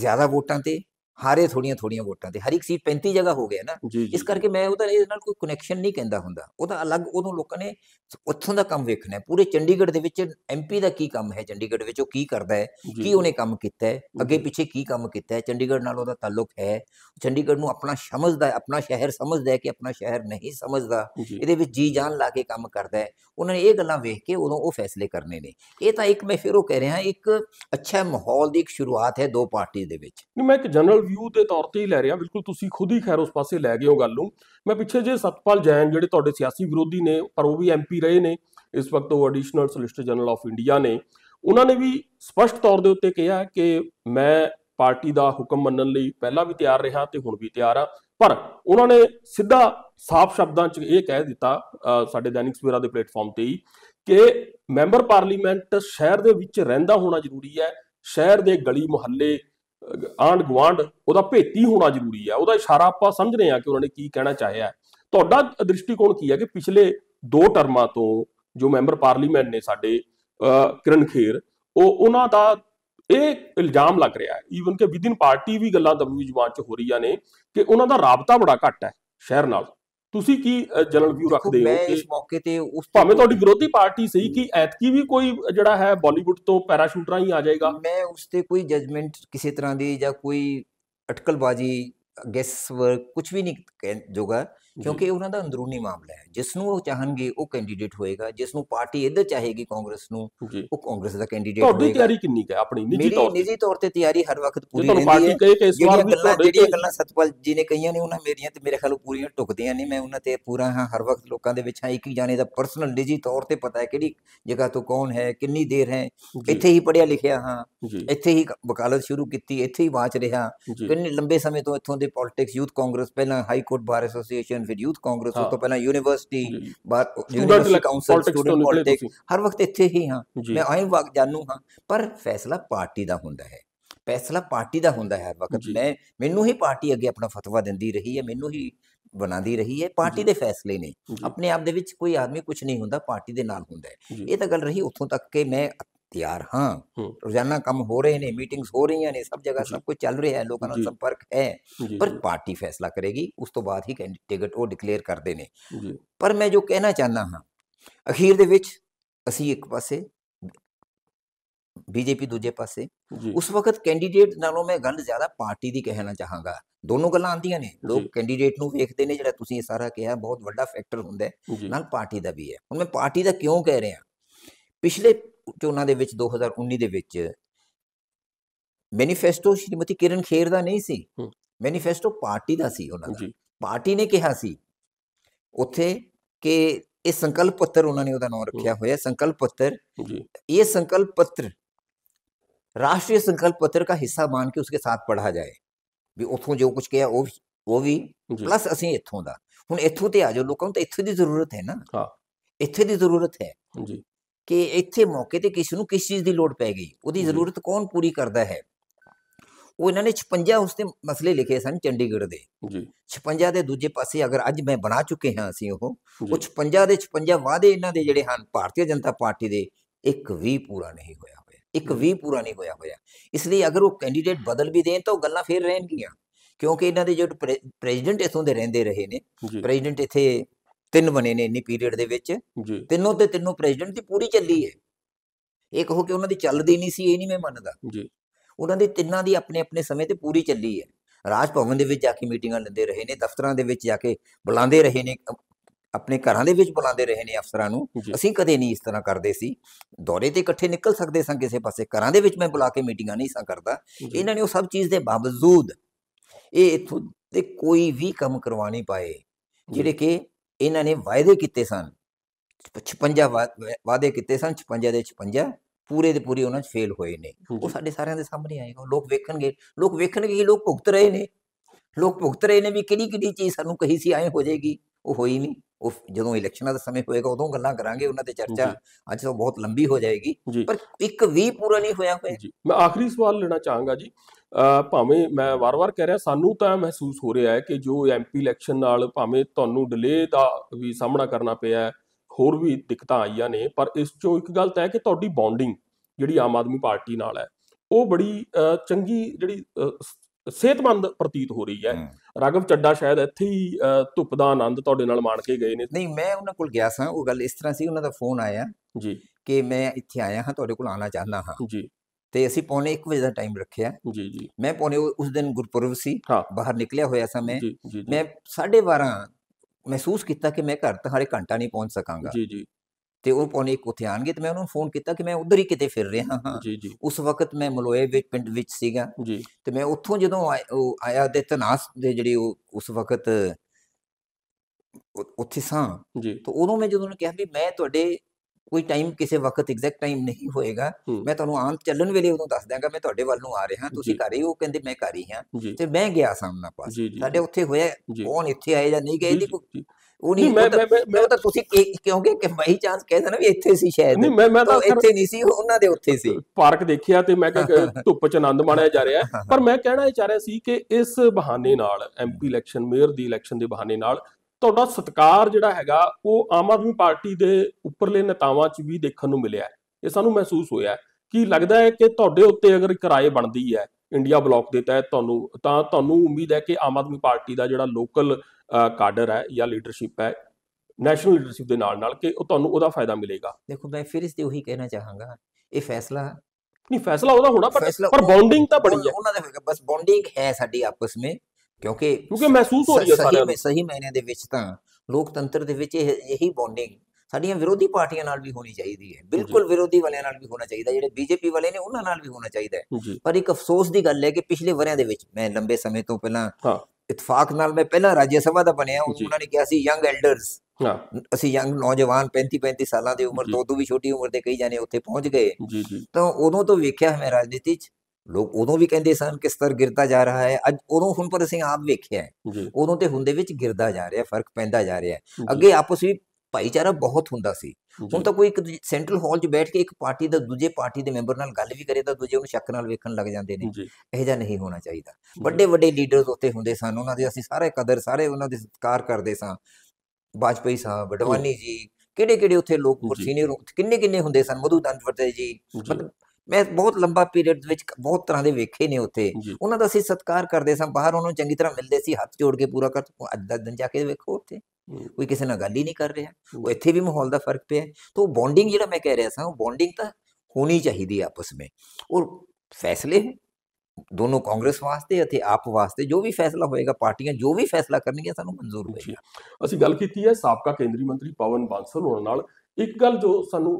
ਜ਼ਿਆਦਾ ਵੋਟਾਂ 'ਤੇ ਹਾਰੇ ਥੋੜੀਆਂ ਥੋੜੀਆਂ ਵੋਟਾਂ ਤੇ ਹਰ ਇੱਕ ਸੀਟ 35 ਜਗ੍ਹਾ ਹੋ ਗਿਆ ਨਾ ਇਸ ਕਰਕੇ ਮੈਂ ਉਹਦਾ ਇਹਦੇ ਨਾਲ ਕੋਈ ਕਨੈਕਸ਼ਨ ਨਹੀਂ ਕਹਿੰਦਾ ਹੁੰਦਾ ਉਹਦਾ ਅਲੱਗ ਉਦੋਂ ਲੋਕਾਂ ਨੇ ਉੱਥੋਂ ਦਾ ਕੰਮ ਵੇਖਣਾ ਹੈ ਪੂਰੇ ਚੰਡੀਗੜ੍ਹ ਦੇ ਵਿੱਚ ਐਮਪੀ ਦਾ ਕੀ ਕੰਮ ਹੈ ਚੰਡੀਗੜ੍ਹ ਵਿੱਚ ਉਹ ਕੀ ਕਰਦਾ ਹੈ ਕੀ ਉਹਨੇ ਕੰਮ ਕੀਤਾ ਹੈ ਅੱਗੇ ਪਿੱਛੇ ਕੀ ਕੰਮ ਕੀਤਾ ਹੈ ਚੰਡੀਗੜ੍ਹ ਨਾਲ ਉਹਦਾ ਤਾਲੁਕ ਹੈ ਚੰਡੀਗੜ੍ਹ ਨੂੰ ਆਪਣਾ ਸਮਝਦਾ ਹੈ ਆਪਣਾ ਸ਼ਹਿਰ ਸਮਝਦਾ ਹੈ ਕਿ ਆਪਣਾ ਸ਼ਹਿਰ ਨਹੀਂ ਸਮਝਦਾ ਇਹਦੇ ਵਿੱਚ ਜੀ ਜਾਨ ਲਾ ਕੇ ਕੰਮ ਕਰਦਾ ਹੈ ਉਹਨਾਂ ਨੇ ਇਹ ਗੱਲਾਂ ਵੇਖ ਕੇ ਉਦੋਂ ਉਹ ਫੈਸਲੇ ਕਰਨੇ ਨੇ ਇਹ ਤਾਂ ਇੱਕ ਮੈਂ ਫਿਰ ਉਹ ਕਹਿ ਰਿਹਾ ਇੱਕ ਅੱਛਾ ਮਾਹੌਲ ਦੀ ਇੱਕ ਸ਼ੁਰੂਆਤ ਹੈ ਦੋ ਪਾਰਟੀ ਦੇ ਵਿੱਚ ਮੈਂ ਇੱਕ ਜਨਰਲ ਵਿਊ ਦੇ ਤੌਰ ਤੇ ਹੀ ਲੈ ਰਿਹਾ ਬਿਲਕੁਲ ਤੁਸੀਂ ਖੁਦ ਹੀ ਖੈਰ ਉਸ ਪਾਸੇ ਲੈ ਗਏ ਹੋ ਗੱਲ ਨੂੰ ਮੈਂ ਪਿੱਛੇ ਜੇ ਸਤਪਾਲ ਜੈਨ ਜਿਹੜੇ ਤੁਹਾਡੇ ਸਿਆਸੀ ਵਿਰੋਧੀ ਨੇ ਪਰ ਉਹ ਵੀ ਐਮਪੀ ਰਹੇ ਨੇ ਇਸ ਵਕਤ ਉਹ additional solicitor general of India ਨੇ ਉਹਨਾਂ ਨੇ ਵੀ ਸਪਸ਼ਟ ਤੌਰ ਦੇ ਉੱਤੇ ਕਿਹਾ ਕਿ ਮੈਂ ਪਾਰਟੀ ਦਾ ਹੁਕਮ ਮੰਨਣ ਲਈ ਪਹਿਲਾਂ ਵੀ ਤਿਆਰ ਰਿਹਾ ਤੇ ਹੁਣ ਵੀ ਤਿਆਰ ਆ ਪਰ ਉਹਨਾਂ ਨੇ ਸਿੱਧਾ ਸਾਫ਼ ਸ਼ਬਦਾਂ 'ਚ ਇਹ ਕਹਿ ਦਿੱਤਾ ਸਾਡੇ ਦੈਨਿਕ ਸਵੇਰਾ ਦੇ ਪਲੇਟਫਾਰਮ ਤੇ ਹੀ ਕਿ ਮੈਂਬਰ ਪਾਰਲੀਮੈਂਟ ਸ਼ਹਿਰ ਦੇ ਵਿੱਚ ਰਹਿੰਦਾ ਹੋਣਾ ਜ਼ਰੂਰੀ ਹੈ ਸ਼ਹਿਰ ਦੇ ਗਲੀ ਮੁਹੱਲੇ ਆਂਡ ਗਵਾਂਡ ਉਹਦਾ ਭੇਤੀ ਹੋਣਾ ਜ਼ਰੂਰੀ ਆ ਉਹਦਾ ਇਸ਼ਾਰਾ ਆਪਾਂ ਰਹੇ ਆ ਕਿ ਉਹਨਾਂ ਨੇ ਕੀ ਕਹਿਣਾ ਚਾਹਿਆ ਤੁਹਾਡਾ ਦ੍ਰਿਸ਼ਟੀਕੋਣ ਕੀ ਹੈ ਕਿ ਪਿਛਲੇ ਦੋ ਟਰਮਾਂ ਤੋਂ ਜੋ ਮੈਂਬਰ ਪਾਰਲੀਮੈਂਟ ਨੇ ਸਾਡੇ ਕਿਰਨ ਖੇਰ ਉਹ ਉਹਨਾਂ ਦਾ ਇਹ ਇਲਜ਼ਾਮ ਲੱਗ ਰਿਹਾ ਹੈ ਈਵਨ ਕਿ ਵਿਦਿਨ ਪਾਰਟੀ ਵੀ ਗੱਲਾਂ ਦਬੂ ਜਵਾਨ 'ਚ ਹੋ ਰਹੀਆਂ ਨੇ ਕਿ ਉਹਨਾਂ ਦਾ ਰਾਬਤਾ ਬੜਾ ਘੱਟ ਹੈ ਸ਼ਹਿਰ ਨਾਲ ਤੁਸੀਂ ਕੀ ਜਨਰਲ ਵਿਊ ਰੱਖਦੇ ਹੋ ਕਿ ਇਸ ਮੌਕੇ ਤੇ ਉਸ ਭਾਵੇਂ ਤੁਹਾਡੀ ਵਿਰੋਧੀ ਪਾਰਟੀ ਸਹੀ ਕਿ ਐਤਕੀ ਵੀ ਕੋਈ ਜਿਹੜਾ ਹੈ ਬਾਲੀਵੁੱਡ ਤੋਂ ਪੈਰਾਸ਼ੂਟਰਾਂ ਹੀ ਆ ਜਾਏਗਾ ਮੈਂ ਉਸ ਤੇ ਕੋਈ ਜਜਮੈਂਟ ਕਿਸੇ ਤਰ੍ਹਾਂ ਦੀ ਜਾਂ ਕੋਈ ਅਟਕਲਬਾਜ਼ੀ ਗੈਸ ਵਰਕ ਕੁਝ ਵੀ ਨਹੀਂ ਜੋਗਾ ਕਿਉਂਕਿ ਉਹਨਾਂ ਦਾ ਅੰਦਰੂਨੀ ਮਾਮਲਾ ਹੈ ਜਿਸ ਨੂੰ ਉਹ ਚਾਹਣਗੇ ਉਹ ਕੈਂਡੀਡੇਟ ਹੋਏਗਾ ਜਿਸ ਨੂੰ ਪਾਰਟੀ ਇੱਧਰ ਚਾਹੇਗੀ ਕਾਂਗਰਸ ਨੂੰ ਉਹ ਕਾਂਗਰਸ ਦਾ ਕੈਂਡੀਡੇਟ ਹੋਏਗਾ ਤੁਹਾਡੀ ਤਿਆਰੀ ਕਿੰਨੀ ਹੈ ਆਪਣੀ ਨਿੱਜੀ ਤੌਰ ਤੇ ਨਿੱਜੀ ਤੌਰ ਤੇ ਤਿਆਰੀ ਹਰ ਵਕਤ ਪੂਰੀ ਰਹਿੰਦੀ ਹੈ ਪਾਰਟੀ ਕਹੇ ਕਿ ਇਸ ਵਾਰ ਵੀ ਜਿਹੜੀਆਂ ਗੱਲਾਂ ਸਤਪਾਲ ਜੀ ਨੇ ਕਹੀਆਂ ਨੇ ਉਹਨਾਂ ਮੇਰੀਆਂ ਤੇ ਮੇਰੇ ਖਿਆਲ ਪੂਰੀਆਂ ਟੁਕਦੀਆਂ ਨਹੀਂ ਮੈਂ ਉਹਨਾਂ ਤੇ ਪੂਰਾ ਹਾਂ ਹਰ ਵਕਤ ਲੋਕਾਂ ਦੇ ਵਿੱਚ ਹਾਂ ਇੱਕ ਹੀ ਜਾਣੇ ਦਾ ਪਰਸਨਲ ਨਿੱਜੀ ਤੌਰ ਤੇ ਪਤਾ ਹੈ ਕਿਹੜੀ ਜਗ੍ਹਾ ਤੋਂ ਕੌਣ ਹੈ ਕਿੰਨੀ ਦੇਰ ਹੈ ਇੱਥੇ ਹੀ ਪੜਿਆ ਲਿਖਿਆ ਹਾਂ ਇੱਥੇ ਹੀ ਵਕਾਲਤ ਸ਼ੁਰੂ ਕੀਤੀ ਇੱਥੇ ਹੀ ਬਾਚ ਰਿਹਾ ਕਿੰਨੇ ਲੰਬੇ ਸਮੇਂ ਤੋਂ ਇੱਥੋਂ ਦੇ ਪੋਲਿਟਿਕਸ ਯੂਥ ਕਾਂਗਰਸ ਪਹਿਲਾਂ high court bar association association ਫਿਰ ਯੂਥ ਕਾਂਗਰਸ ਉਹ ਤੋਂ ਪਹਿਲਾਂ university university council student politics ਹਰ ਵਕਤ ਇੱਥੇ ਹੀ ਹਾਂ ਮੈਂ ਆਇਆ ਵਕ ਜਾਣੂ ਹਾਂ ਪਰ ਫੈਸਲਾ ਪਾਰਟੀ ਦਾ ਹੁੰਦਾ ਹੈ ਫੈਸਲਾ ਪਾਰਟੀ ਦਾ ਹੁੰਦਾ ਹੈ ਹਰ ਵਕਤ ਮੈਂ ਮੈਨੂੰ ਹੀ ਪਾਰਟੀ ਅੱਗੇ ਆਪਣਾ ਫਤਵਾ ਦਿੰਦੀ ਰਹੀ ਹੈ ਮੈਨੂੰ ਹੀ ਬਣਾਦੀ ਰਹੀ ਹੈ ਪਾਰਟੀ ਦੇ ਫੈਸਲੇ ਨੇ ਆਪਣੇ ਆਪ ਦੇ ਵਿੱਚ ਕੋਈ ਆਦਮੀ ਕੁਝ ਨਹੀਂ ਹੁੰਦਾ ਪਾਰਟੀ ਦੇ ਨਾਲ ਹੁੰਦਾ ਹੈ ਇਹ ਤਾਂ ਗੱਲ ਰਹੀ ਉੱਥੋਂ ਤੱਕ ਕਿ ਮੈਂ ਤਿਆਰ ਹਾਂ ਰੋਜ਼ਾਨਾ ਕੰਮ ਹੋ ਰਹੇ ਨੇ ਮੀਟਿੰਗਸ ਹੋ ਰਹੀਆਂ ਨੇ ਸਭ ਜਗ੍ਹਾ ਸਭ ਕੁਝ ਚੱਲ ਰਿਹਾ ਹੈ ਲੋਕਾਂ ਨਾਲ ਸੰਪਰਕ ਹੈ ਪਰ ਪਾਰਟੀ ਫੈਸਲਾ ਕਰੇਗੀ ਉਸ ਤੋਂ ਬਾਅਦ ਹੀ ਕੈਂਡੀਡੇਟ ਉਹ ਡਿਕਲੇਅਰ ਕਰਦੇ ਨੇ ਪਰ ਮੈਂ ਜੋ ਕਹਿਣਾ ਚਾਹੁੰਦਾ ਹਾਂ ਅਖੀਰ ਦੇ ਵਿੱਚ ਅਸੀਂ ਇੱਕ ਪਾਸੇ ਬੀਜੇਪੀ ਦੂਜੇ ਪਾਸੇ ਉਸ ਵਕਤ ਕੈਂਡੀਡੇਟ ਨਾਲੋਂ ਮੈਂ ਗੱਲ ਜ਼ਿਆਦਾ ਪਾਰਟੀ ਦੀ ਕਹਿਣਾ ਚਾਹਾਂਗਾ ਦੋਨੋਂ ਗੱਲਾਂ ਆਉਂਦੀਆਂ ਨੇ ਲੋਕ ਕੈਂਡੀਡੇਟ ਨੂੰ ਵੇਖਦੇ ਨੇ ਜਿਹੜਾ ਤੁਸੀਂ ਸਾਰਾ ਕਿਹਾ ਬਹੁਤ ਵੱਡਾ ਫੈਕਟਰ ਹੁੰਦਾ ਹੈ ਨਾਲ ਪਾਰਟੀ ਦਾ ਵੀ ਹੈ ਹੁਣ ਮੈਂ ਪਾਰਟੀ ਦਾ ਕਿਉਂ ਕਹਿ ਰਿਹਾ ਪਿਛਲੇ ਚੋਣਾਂ ਦੇ ਵਿੱਚ 2019 ਦੇ ਵਿੱਚ ਮੈਨੀਫੈਸਟੋ ਸ਼੍ਰੀਮਤੀ ਕਿਰਨ ਖੇਰ ਦਾ ਨਹੀਂ ਸੀ ਮੈਨੀਫੈਸਟੋ ਪਾਰਟੀ ਦਾ ਸੀ ਉਹਨਾਂ ਦਾ ਪਾਰਟੀ ਨੇ ਕਿਹਾ ਸੀ ਉੱਥੇ ਕਿ ਇਹ ਸੰਕਲਪ ਪੱਤਰ ਉਹਨਾਂ ਨੇ ਉਹਦਾ ਨਾਮ ਰੱਖਿਆ ਹੋਇਆ ਸੰਕਲਪ ਪੱਤਰ ਜੀ ਇਹ ਸੰਕਲਪ ਪੱਤਰ ਰਾਸ਼ਟਰੀ ਸੰਕਲਪ ਪੱਤਰ ਦਾ ਹਿੱਸਾ ਮੰਨ ਕੇ ਉਸਕੇ ਸਾਥ ਪੜ੍ਹਾ ਜਾਏ ਵੀ ਉਥੋਂ ਜੋ ਕੁਝ ਕਿਹਾ ਉਹ ਉਹ ਵੀ ਪਲੱਸ ਅਸੀਂ ਇੱਥੋਂ ਦਾ ਹੁਣ ਇੱਥੋਂ ਤੇ ਆ ਜਾਓ ਲੋਕਾਂ ਨੂੰ ਤਾਂ ਇੱਥੇ ਦੀ ਜ਼ਰੂਰਤ ਹੈ ਨਾ ਹਾਂ ਇੱਥੇ ਦੀ ਜ਼ਰੂਰਤ ਹੈ ਜੀ ਕਿ ਇੱਥੇ ਮੌਕੇ ਤੇ ਕਿਸੇ ਨੂੰ ਕਿਸ ਚੀਜ਼ ਦੀ ਲੋੜ ਪੈ ਗਈ ਉਹਦੀ ਜ਼ਰੂਰਤ ਕੌਣ ਪੂਰੀ ਕਰਦਾ ਹੈ ਉਹ ਇਹਨਾਂ ਨੇ 56 ਉਸ ਤੇ ਮਸਲੇ ਲਿਖੇ ਸਨ ਚੰਡੀਗੜ੍ਹ ਦੇ ਜੀ 56 ਦੇ ਦੂਜੇ ਪਾਸੇ ਅਗਰ ਅੱਜ ਮੈਂ ਬਣਾ ਚੁੱਕੇ ਹਾਂ ਅਸੀਂ ਉਹ ਉਹ 56 ਦੇ 56 ਵਾਅਦੇ ਇਹਨਾਂ ਦੇ ਜਿਹੜੇ ਹਨ ਭਾਰਤੀ ਜਨਤਾ ਪਾਰਟੀ ਦੇ ਇੱਕ ਵੀ ਪੂਰਾ ਨਹੀਂ ਹੋਇਆ ਹੋਇਆ ਇੱਕ ਵੀ ਪੂਰਾ ਨਹੀਂ ਹੋਇਆ ਹੋਇਆ ਇਸ ਲਈ ਅਗਰ ਉਹ ਕੈਂਡੀਡੇਟ ਬਦਲ ਵੀ ਦੇਣ ਤਾਂ ਉਹ ਗੱਲਾਂ ਫੇਰ ਰਹਿਣਗੀਆਂ ਕਿਉਂਕਿ ਇਹਨਾਂ ਦੇ ਜੋ ਪ੍ਰੈਜ਼ੀਡੈਂਟ ਇਥੋਂ ਦੇ ਰਹਿੰਦੇ ਰਹੇ ਨੇ ਪ੍ਰੈਜ਼ੀਡੈਂਟ ਇਥੇ ਤਿੰਨ ਬਣੇ ਨੇ ਇੰਨੀ ਪੀਰੀਅਡ ਦੇ ਵਿੱਚ ਤਿੰਨੋਂ ਤੇ ਤਿੰਨੋਂ ਪ੍ਰੈਜ਼ੀਡੈਂਟ ਦੀ ਪੂਰੀ ਚੱਲੀ ਹੈ ਇਹ ਕਹੋ ਕਿ ਉਹਨਾਂ ਦੀ ਚੱਲਦੀ ਨਹੀਂ ਸੀ ਇਹ ਨਹੀਂ ਮੈਂ ਮੰਨਦਾ ਜੀ ਉਹਨਾਂ ਦੀ ਤਿੰਨਾਂ ਦੀ ਆਪਣੇ ਆਪਣੇ ਸਮੇਂ ਤੇ ਪੂਰੀ ਚੱਲੀ ਹੈ ਰਾਜ ਭਵਨ ਦੇ ਵਿੱਚ ਜਾ ਕੇ ਮੀਟਿੰਗਾਂ ਲੈਂਦੇ ਰਹੇ ਨੇ ਦਫ਼ਤਰਾਂ ਦੇ ਵਿੱਚ ਜਾ ਕੇ ਬੁਲਾਉਂਦੇ ਰਹੇ ਨੇ ਆਪਣੇ ਘਰਾਂ ਦੇ ਵਿੱਚ ਬੁਲਾਉਂਦੇ ਰਹੇ ਨੇ ਅਫਸਰਾਂ ਨੂੰ ਅਸੀਂ ਕਦੇ ਨਹੀਂ ਇਸ ਤਰ੍ਹਾਂ ਕਰਦੇ ਸੀ ਦੌਰੇ ਤੇ ਇਕੱਠੇ ਨਿਕਲ ਸਕਦੇ ਸਾਂ ਕਿਸੇ ਪਾਸੇ ਘਰਾਂ ਦੇ ਵਿੱਚ ਮੈਂ ਬੁਲਾ ਕੇ ਮੀਟਿੰਗਾਂ ਨਹੀਂ ਸਾਂ ਕਰਦਾ ਇਹਨਾਂ ਨੇ ਉਹ ਸਭ ਚੀਜ਼ ਦੇ ਬਾਵਜੂਦ ਇਹ ਇਥੋਂ ਤੇ ਕੋਈ ਵੀ ਕੰਮ ਕਰਵਾ ਨਹੀਂ ਪਾਏ ਜਿਹੜੇ ਕਿ ਇਹਨਾਂ ਨੇ ਵਾਅਦੇ ਕੀਤੇ ਸਨ 56 ਵਾਅਦੇ ਕੀਤੇ ਸਨ 56 ਦੇ 56 ਪੂਰੇ ਦੇ ਪੂਰੇ ਉਹਨਾਂ 'ਚ ਫੇਲ ਹੋਏ ਨੇ ਉਹ ਸਾਡੇ ਸਾਰਿਆਂ ਦੇ ਸਾਹਮਣੇ ਆਏਗਾ ਲੋਕ ਵੇਖਣਗੇ ਲੋਕ ਵੇਖਣਗੇ ਕਿ ਲੋਕ ਭੁਗਤ ਰਹੇ ਨੇ ਲੋਕ ਭੁਗਤ ਰਹੇ ਨੇ ਵੀ ਕਿਹੜੀ ਕਿਹੜੀ ਚੀਜ਼ ਸਾਨੂੰ ਕਹੀ ਸੀ ਐ ਹੋ ਜਾਏਗੀ ਉਹ ਹੋਈ ਨਹੀਂ ਉਹ ਜਦੋਂ ਇਲੈਕਸ਼ਨਾਂ ਦਾ ਸਮੇਂ ਹੋਏਗਾ ਉਦੋਂ ਗੱਲਾਂ ਕਰਾਂਗੇ ਉਹਨਾਂ ਤੇ ਚਰਚਾ ਅੱਜ ਤਾਂ ਬਹੁਤ ਲੰਬੀ ਹੋ ਜਾਏਗੀ ਪਰ ਇੱਕ ਵੀ ਪੂਰਾ ਨਹੀਂ ਹੋਇਆ ਹੋਇਆ ਮੈਂ ਆਖਰੀ ਸਵਾਲ ਲੈਣਾ ਚਾਹਾਂਗਾ ਜੀ ਭਾਵੇਂ ਮੈਂ ਵਾਰ-ਵਾਰ ਕਹਿ ਰਿਹਾ ਸਾਨੂੰ ਤਾਂ ਮਹਿਸੂਸ ਹੋ ਰਿਹਾ ਹੈ ਕਿ ਜੋ ਐਮਪੀ ਇਲੈਕਸ਼ਨ ਨਾਲ ਭਾਵੇਂ ਤੁਹਾਨੂੰ ਡਿਲੇ ਦਾ ਵੀ ਸਾਹਮਣਾ ਕਰਨਾ ਪਿਆ ਹੋਰ ਵੀ ਦਿੱਕਤਾਂ ਆਈਆਂ ਨੇ ਪਰ ਇਸ ਚੋਂ ਇੱਕ ਗੱਲ ਤਾਂ ਹੈ ਕਿ ਤੁਹਾਡੀ ਬੌਂਡਿੰਗ ਜਿਹੜੀ ਆਮ ਆਦਮੀ ਪਾਰਟੀ ਨਾਲ ਹੈ ਉਹ ਬੜੀ ਚੰਗੀ ਜਿਹੜੀ ਸਿਹਤਮੰਦ ਪ੍ਰਤੀਤ ਹੋ ਰਹੀ ਹੈ ਰਗਵ ਚੱਡਾ ਸ਼ਾਇਦ ਇੱਥੇ ਹੀ ਧੁੱਪ ਦਾ ਆਨੰਦ ਤੁਹਾਡੇ ਨਾਲ ਮਾਣ ਕੇ ਗਏ ਨੇ ਨਹੀਂ ਮੈਂ ਉਹਨਾਂ ਕੋਲ ਗਿਆ ਸਾਂ ਉਹ ਗੱਲ ਇਸ ਤਰ੍ਹਾਂ ਸੀ ਉਹਨਾਂ ਦਾ ਫੋਨ ਆਇਆ ਜੀ ਕਿ ਮੈਂ ਇੱਥੇ ਆਇਆ ਹਾਂ ਤੁਹਾਡੇ ਕੋਲ ਆਣਾ ਚਾਹੁੰਦਾ ਹਾਂ ਜੀ ਤੇ ਅਸੀਂ ਪੌਣੇ 1 ਵਜੇ ਦਾ ਟਾਈਮ ਰੱਖਿਆ ਜੀ ਜੀ ਮੈਂ ਪੌਣੇ ਉਸ ਦਿਨ ਗੁਰਪੁਰਬ ਸੀ ਬਾਹਰ ਨਿਕਲਿਆ ਹੋਇਆ ਸਮੇਂ ਮੈਂ ਮੈਂ 12:30 ਮਹਿਸੂਸ ਕੀਤਾ ਕਿ ਮੈਂ ਘਰ ਤੱਕ ਹਰੇ ਘੰਟਾ ਨਹੀਂ ਪਹੁੰਚ ਸਕਾਂਗਾ ਜੀ ਜੀ ਤੇ ਉਹ ਪੌਣੇ 1 ਉੱਥੇ ਆਣਗੇ ਤੇ ਮੈਂ ਉਹਨਾਂ ਨੂੰ ਫੋਨ ਕੀਤਾ ਕਿ ਮੈਂ ਉਧਰ ਹੀ ਕਿਤੇ ਫਿਰ ਰਿਹਾ ਹਾਂ ਜੀ ਜੀ ਉਸ ਵਕਤ ਮੈਂ ਮਲੋਏ ਵਿੱਚ ਪਿੰਡ ਵਿੱਚ ਸੀਗਾ ਜੀ ਤੇ ਮੈਂ ਉੱਥੋਂ ਜਦੋਂ ਉਹ ਆਇਆ ਦੇ ਤਨਾਸ ਦੇ ਜਿਹੜੀ ਉਸ ਵਕਤ ਉੱਥੇ ਸਾਂ ਜੀ ਤਾਂ ਉਦੋਂ ਮੈਂ ਜਦੋਂ ਉਹਨੇ ਕਿਹਾ ਵੀ ਮੈਂ ਤੁਹਾਡੇ ਕੋਈ ਟਾਈਮ ਕਿਸੇ ਵਕਤ ਐਗਜ਼ੈਕਟ ਟਾਈਮ ਨਹੀਂ ਹੋਏਗਾ ਮੈਂ ਤੁਹਾਨੂੰ ਆਮ ਚੱਲਣ ਵੇਲੇ ਉਦੋਂ ਦੱਸ ਦਿਆਂਗਾ ਮੈਂ ਤੁਹਾਡੇ ਵੱਲ ਨੂੰ ਆ ਰਿਹਾ ਤੁਸੀਂ ਘਰ ਹੀ ਉਹ ਕਹਿੰਦੇ ਮੈਂ ਘਰ ਹੀ ਹਾਂ ਤੇ ਮੈਂ ਗਿਆ ਸਾਹਮਣਾ ਪਾਸ ਸਾਡੇ ਉੱਥੇ ਹੋਇਆ ਕੌਣ ਇੱਥੇ ਆਏ ਜਾਂ ਨਹੀਂ ਗਏ ਦੀ ਕੋਈ ਉਹ ਨਹੀਂ ਮੈਂ ਮੈਂ ਤਾਂ ਤੁਸੀਂ ਕਿਉਂਕਿ ਕਿ ਬਾਈ ਚਾਂਸ ਕਹਿ ਨਾ ਵੀ ਇੱਥੇ ਸੀ ਸ਼ਾਇਦ ਨਹੀਂ ਮੈਂ ਮੈਂ ਤਾਂ ਇੱਥੇ ਨਹੀਂ ਸੀ ਉਹਨਾਂ ਦੇ ਉੱਥੇ ਸੀ ਪਾਰਕ ਦੇਖਿਆ ਤੇ ਮੈਂ ਕਿਹਾ ਧੁੱਪ 'ਚ ਆਨੰਦ ਮਾਣਿਆ ਜਾ ਰਿਹਾ ਪਰ ਮੈਂ ਕਹਿਣਾ ਇਹ ਚਾਹ ਰਿਹਾ ਸੀ ਕਿ ਇਸ ਬਹਾਨੇ ਨਾਲ ਐਮਪੀ ਇਲੈਕਸ਼ਨ ਮੇਅਰ ਦੀ ਇਲੈਕਸ਼ਨ ਦੇ ਬਹਾਨੇ ਨਾਲ ਤੁਹਾਡਾ ਸਤਕਾਰ ਜਿਹੜਾ ਹੈਗਾ ਉਹ ਆਮ ਆਦਮੀ ਪਾਰਟੀ ਦੇ ਉੱਪਰਲੇ ਨੇਤਾਵਾਂ 'ਚ ਵੀ ਦੇਖਣ ਨੂੰ ਮਿਲਿਆ ਹੈ ਇਹ ਸਾਨੂੰ ਮਹਿਸੂਸ ਹੋਇਆ ਕਿ ਲੱਗਦਾ ਹੈ ਕਿ ਤੁਹਾਡੇ ਉੱਤੇ ਅਗਰ ਕਿਰਾਏ ਬਣਦੀ ਹੈ ਇੰਡੀਆ ਬਲੌਕ ਦੇ ਤਹਿਤ ਤੁਹਾਨੂੰ ਤਾਂ ਤੁਹਾਨੂੰ ਉਮੀਦ ਹੈ ਕਿ ਆਮ ਆਦਮੀ ਪਾਰਟੀ ਦਾ ਜਿਹੜਾ ਲੋਕਲ ਕਾਡਰ ਹੈ ਜਾਂ ਲੀਡਰਸ਼ਿਪ ਹੈ ਨੈਸ਼ਨਲ ਲੀਡਰਸ਼ਿਪ ਦੇ ਨਾਲ ਨਾਲ ਕਿ ਉਹ ਤੁਹਾਨੂੰ ਉਹਦਾ ਫਾਇਦਾ ਮਿਲੇਗਾ ਦੇਖੋ ਮੈਂ ਫਿਰ ਇਸ ਤੇ ਉਹੀ ਕਹਿਣਾ ਚਾਹਾਂਗਾ ਇਹ ਫੈਸਲਾ ਨਹੀਂ ਫੈਸਲਾ ਉਹਦਾ ਹੋਣਾ ਪਰ ਬੌਂਡਿੰਗ ਤਾਂ ਬਣੀ ਹੈ ਉਹਨਾਂ ਦੇ ਹੋਏਗਾ ਬਸ ਬੌਂਡਿੰਗ ਹੈ ਸਾਡੀ ਆਪਸ ਵਿੱਚ ਕਿਉਂਕਿ ਕਿਉਂਕਿ ਮਹਿਸੂਸ ਹੋ ਰਹੀ ਹੈ ਸਾਰਿਆਂ ਨੂੰ ਸਹੀ ਮਾਇਨੇ ਦੇ ਵਿੱਚ ਤਾਂ ਲੋਕਤੰਤਰ ਦੇ ਵਿੱਚ ਇਹ ਇਹੀ ਬੌਂਡਿੰਗ ਸਾਡੀਆਂ ਵਿਰੋਧੀ ਪਾਰਟੀਆਂ ਨਾਲ ਵੀ ਹੋਣੀ ਚਾਹੀਦੀ ਹੈ ਬਿਲਕੁਲ ਵਿਰੋਧੀ ਵਾਲਿਆਂ ਨਾਲ ਵੀ ਹੋਣਾ ਚਾਹੀਦਾ ਜਿਹੜੇ ਬੀਜੇਪੀ ਵਾਲੇ ਨੇ ਉਹਨਾਂ ਨਾਲ ਵੀ ਹੋਣਾ ਚਾਹੀਦਾ ਹੈ ਪਰ ਇੱਕ ਅਫਸੋਸ ਦੀ ਗੱਲ ਹੈ ਕਿ ਪਿਛਲੇ ਵਰਿਆਂ ਦੇ ਵਿੱਚ ਮੈਂ ਲੰਬੇ ਸਮੇਂ ਤੋਂ ਪਹਿਲਾਂ ਇਤਫਾਕ ਨਾਲ ਮੈਂ ਪਹਿਲਾਂ ਰਾਜ ਸਭਾ ਦਾ ਬਣਿਆ ਉਹਨਾਂ ਨੇ ਕਿਹਾ ਸੀ ਯੰਗ ਐਲਡਰਸ ਅਸੀਂ ਯੰਗ ਨੌਜਵਾਨ 35 35 ਸਾਲਾਂ ਦੀ ਉਮਰ ਤੋਂ ਤੋਂ ਵੀ ਛੋਟੀ ਉਮਰ ਦੇ ਕਈ ਜਾਨੇ ਉੱਥੇ ਪਹੁੰਚ ਗਏ ਤਾਂ ਉਦੋਂ ਤੋਂ ਵੇਖਿਆ ਮੈਂ ਰਾਜਨੀਤੀ 'ਚ ਲੋਕ ਉਦੋਂ ਵੀ ਕਹਿੰਦੇ ਸਨ ਕਿ ਸਤਰ ਗਿਰਦਾ ਜਾ ਰਿਹਾ ਹੈ ਅੱਜ ਉਦੋਂ ਹੁਣ ਪਰ ਅਸੀਂ ਆਪ ਵੇਖਿਆ ਹੈ ਉਦੋਂ ਤੇ ਹੁੰਦੇ ਵਿੱਚ ਗਿਰਦਾ ਜਾ ਰਿਹਾ ਫਰਕ ਪੈਂਦਾ ਜਾ ਰਿਹਾ ਅੱਗੇ ਆਪਸ ਵਿੱਚ ਭਾਈਚਾਰਾ ਬਹੁਤ ਹੁੰਦਾ ਸੀ ਹੁਣ ਤਾਂ ਕੋਈ ਇੱਕ ਸੈਂਟਰਲ ਹਾਲ 'ਚ ਬੈਠ ਕੇ ਇੱਕ ਪਾਰਟੀ ਦਾ ਦੂਜੇ ਪਾਰਟੀ ਦੇ ਮੈਂਬਰ ਨਾਲ ਗੱਲ ਵੀ ਕਰੇ ਤਾਂ ਦੂਜੇ ਉਹਨੂੰ ਸ਼ੱਕ ਨਾਲ ਵੇਖਣ ਲੱਗ ਜਾਂਦੇ ਨੇ ਇਹ ਜਾਂ ਨਹੀਂ ਹੋਣਾ ਚਾਹੀਦਾ ਵੱਡੇ ਵੱਡੇ ਲੀਡਰਸ ਉੱਤੇ ਹੁੰਦੇ ਸਨ ਉਹਨਾਂ ਦੇ ਅਸੀਂ ਸਾਰੇ ਕਦਰ ਸਾਰੇ ਉਹਨਾਂ ਦੇ ਸਤਿਕਾਰ ਕਰਦੇ ਸਾਂ ਬਾਜਪਈ ਸਾਹਿਬ ਵਡਵਾਨੀ ਜੀ ਕਿਹੜੇ ਕਿਹੜੇ ਉੱਥੇ ਲੋਕ ਸੀਨੀਅਰ ਕਿੰਨੇ ਕਿੰਨੇ ਹੁੰਦੇ ਸਨ ਮਧੂ ਵਰਤੇ ਜੀ ਮੈਂ ਬਹੁਤ ਲੰਬਾ ਪੀਰੀਅਡ ਵਿੱਚ ਬਹੁਤ ਤਰ੍ਹਾਂ ਦੇ ਵੇਖੇ ਨੇ ਉੱਥੇ ਉਹਨਾਂ ਦਾ ਅਸੀਂ ਸਤਿਕਾਰ ਕਰਦੇ ਸਾਂ ਬਾਹਰ ਉਹਨਾਂ ਨੂੰ ਚੰਗੀ ਤਰ੍ਹਾਂ ਮਿਲਦੇ ਸੀ ਹੱਥ ਜੋੜ ਕੇ ਪੂਰਾ ਕਰ ਅੱਜ ਦਾ ਦਿਨ ਜਾ ਕੇ ਵੇਖੋ ਉੱਥੇ ਕੋਈ ਕਿਸੇ ਨਾਲ ਗੱਲ ਹੀ ਨਹੀਂ ਕਰ ਰਿਹਾ ਉਹ ਇੱਥੇ ਵੀ ਮਾਹੌਲ ਦਾ ਫਰਕ ਪਿਆ ਤਾਂ ਉਹ ਬੌਂਡਿੰਗ ਜਿਹੜਾ ਮੈਂ ਕਹਿ ਰਿਹਾ ਸਾਂ ਉਹ ਬੌਂਡਿੰਗ ਤਾਂ ਹੋਣੀ ਚਾਹੀਦੀ ਆਪਸ ਵਿੱਚ ਔਰ ਫੈਸਲੇ ਦੋਨੋਂ ਕਾਂਗਰਸ ਵਾਸਤੇ ਅਤੇ ਆਪ ਵਾਸਤੇ ਜੋ ਵੀ ਫੈਸਲਾ ਹੋਏਗਾ ਪਾਰਟੀਆਂ ਜੋ ਵੀ ਫੈਸਲਾ ਕਰਨਗੀਆਂ ਸਾਨੂੰ ਮਨਜ਼ੂਰ ਹੋਏਗਾ ਅਸੀਂ ਗੱਲ ਕੀਤੀ ਹੈ ਸਾਬਕਾ ਕੇਂਦਰੀ ਮੰਤਰੀ ਪਵਨ ਬਾਂਸਲ ਹੋਣ ਨਾਲ ਇੱਕ ਗੱਲ ਜੋ ਸਾਨੂੰ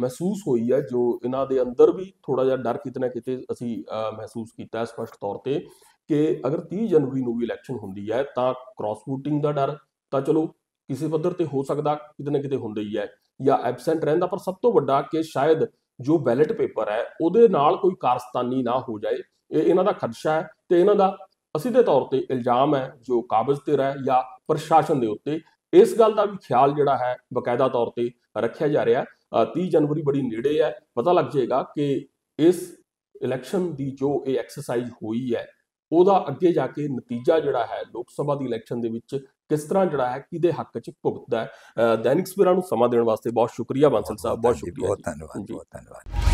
ਮਹਿਸੂਸ ਹੋਈ ਹੈ ਜੋ ਇਹਨਾਂ ਦੇ ਅੰਦਰ ਵੀ ਥੋੜਾ ਜਿਹਾ ਡਰ ਕਿਤਨਾ ਕਿਤੇ ਅਸੀਂ ਮਹਿਸੂਸ ਕੀਤਾ ਸਪਸ਼ਟ ਤੌਰ ਤੇ ਕਿ ਅਗਰ 30 ਜਨਵਰੀ ਨੂੰ ਵੀ ਇਲੈਕਸ਼ਨ ਹੁੰਦੀ ਹੈ ਤਾਂ ਕ੍ਰਾਸ ਵੋਟਿੰਗ ਦਾ ਡਰ ਤਾਂ ਚਲੋ ਕਿਸੇ ਪੱਧਰ ਤੇ ਹੋ ਸਕਦਾ ਕਿਤੇ ਨਾ ਕਿਤੇ ਹੁੰਦਾ ਹੀ ਹੈ ਜਾਂ ਐਬਸੈਂਟ ਰਹਿੰਦਾ ਪਰ ਸਭ ਤੋਂ ਵੱਡਾ ਕਿ ਸ਼ਾਇਦ ਜੋ ਬੈਲਟ ਪੇਪਰ ਹੈ ਉਹਦੇ ਨਾਲ ਕੋਈ ਕਾਰਸਤਾਨੀ ਨਾ ਹੋ ਜਾਏ ਇਹ ਇਹਨਾਂ ਦਾ ਖਦਸ਼ਾ ਹੈ ਤੇ ਇਹਨਾਂ ਦਾ ਅਸਿੱਧੇ ਤੌਰ ਤੇ ਇਲਜ਼ਾਮ ਹੈ ਜੋ ਕਾਬਜ਼ ਤੇ ਰਹਿ ਜਾਂ ਪ੍ਰਸ਼ਾਸਨ ਦੇ ਉੱਤੇ ਇਸ ਗੱਲ ਦਾ ਵੀ ਖਿਆਲ ਜਿਹੜਾ ਹੈ ਬਕਾਇਦਾ ਤੌਰ ਤੇ ਰੱਖਿਆ ਜਾ ਰਿਹਾ 30 ਜਨਵਰੀ ਬੜੀ ਨੇੜੇ ਹੈ ਪਤਾ ਲੱਗ ਜਾਏਗਾ ਕਿ ਇਸ ਇਲੈਕਸ਼ਨ ਦੀ ਜੋ ਇਹ ਐਕਸਰਸਾਈਜ਼ ਹੋਈ ਹੈ ਉਹਦਾ ਅੱਗੇ ਜਾ ਕੇ ਨਤੀਜਾ ਜਿਹੜਾ ਹੈ ਲੋਕ ਸਭਾ ਦੀ ਇਲੈਕਸ਼ਨ ਦੇ ਵਿੱਚ ਕਿਸ ਤਰ੍ਹਾਂ ਜਿਹੜਾ ਹੈ ਕਿਹਦੇ ਹੱਕ 'ਚ ਭੁਗਤਦਾ ਹੈ ਦੈਨਿਕ ਸਵੇਰਾ ਨੂੰ ਸਮਾਂ ਦੇਣ ਵਾਸਤੇ ਬਹੁਤ ਸ਼ੁਕਰੀਆ ਬਾਂਸਲ ਸਾਹਿਬ ਬਹੁਤ ਸ਼ੁਕਰੀਆ ਬਹੁਤ ਧੰਨਵਾਦ ਬਹੁਤ ਧੰਨਵਾਦ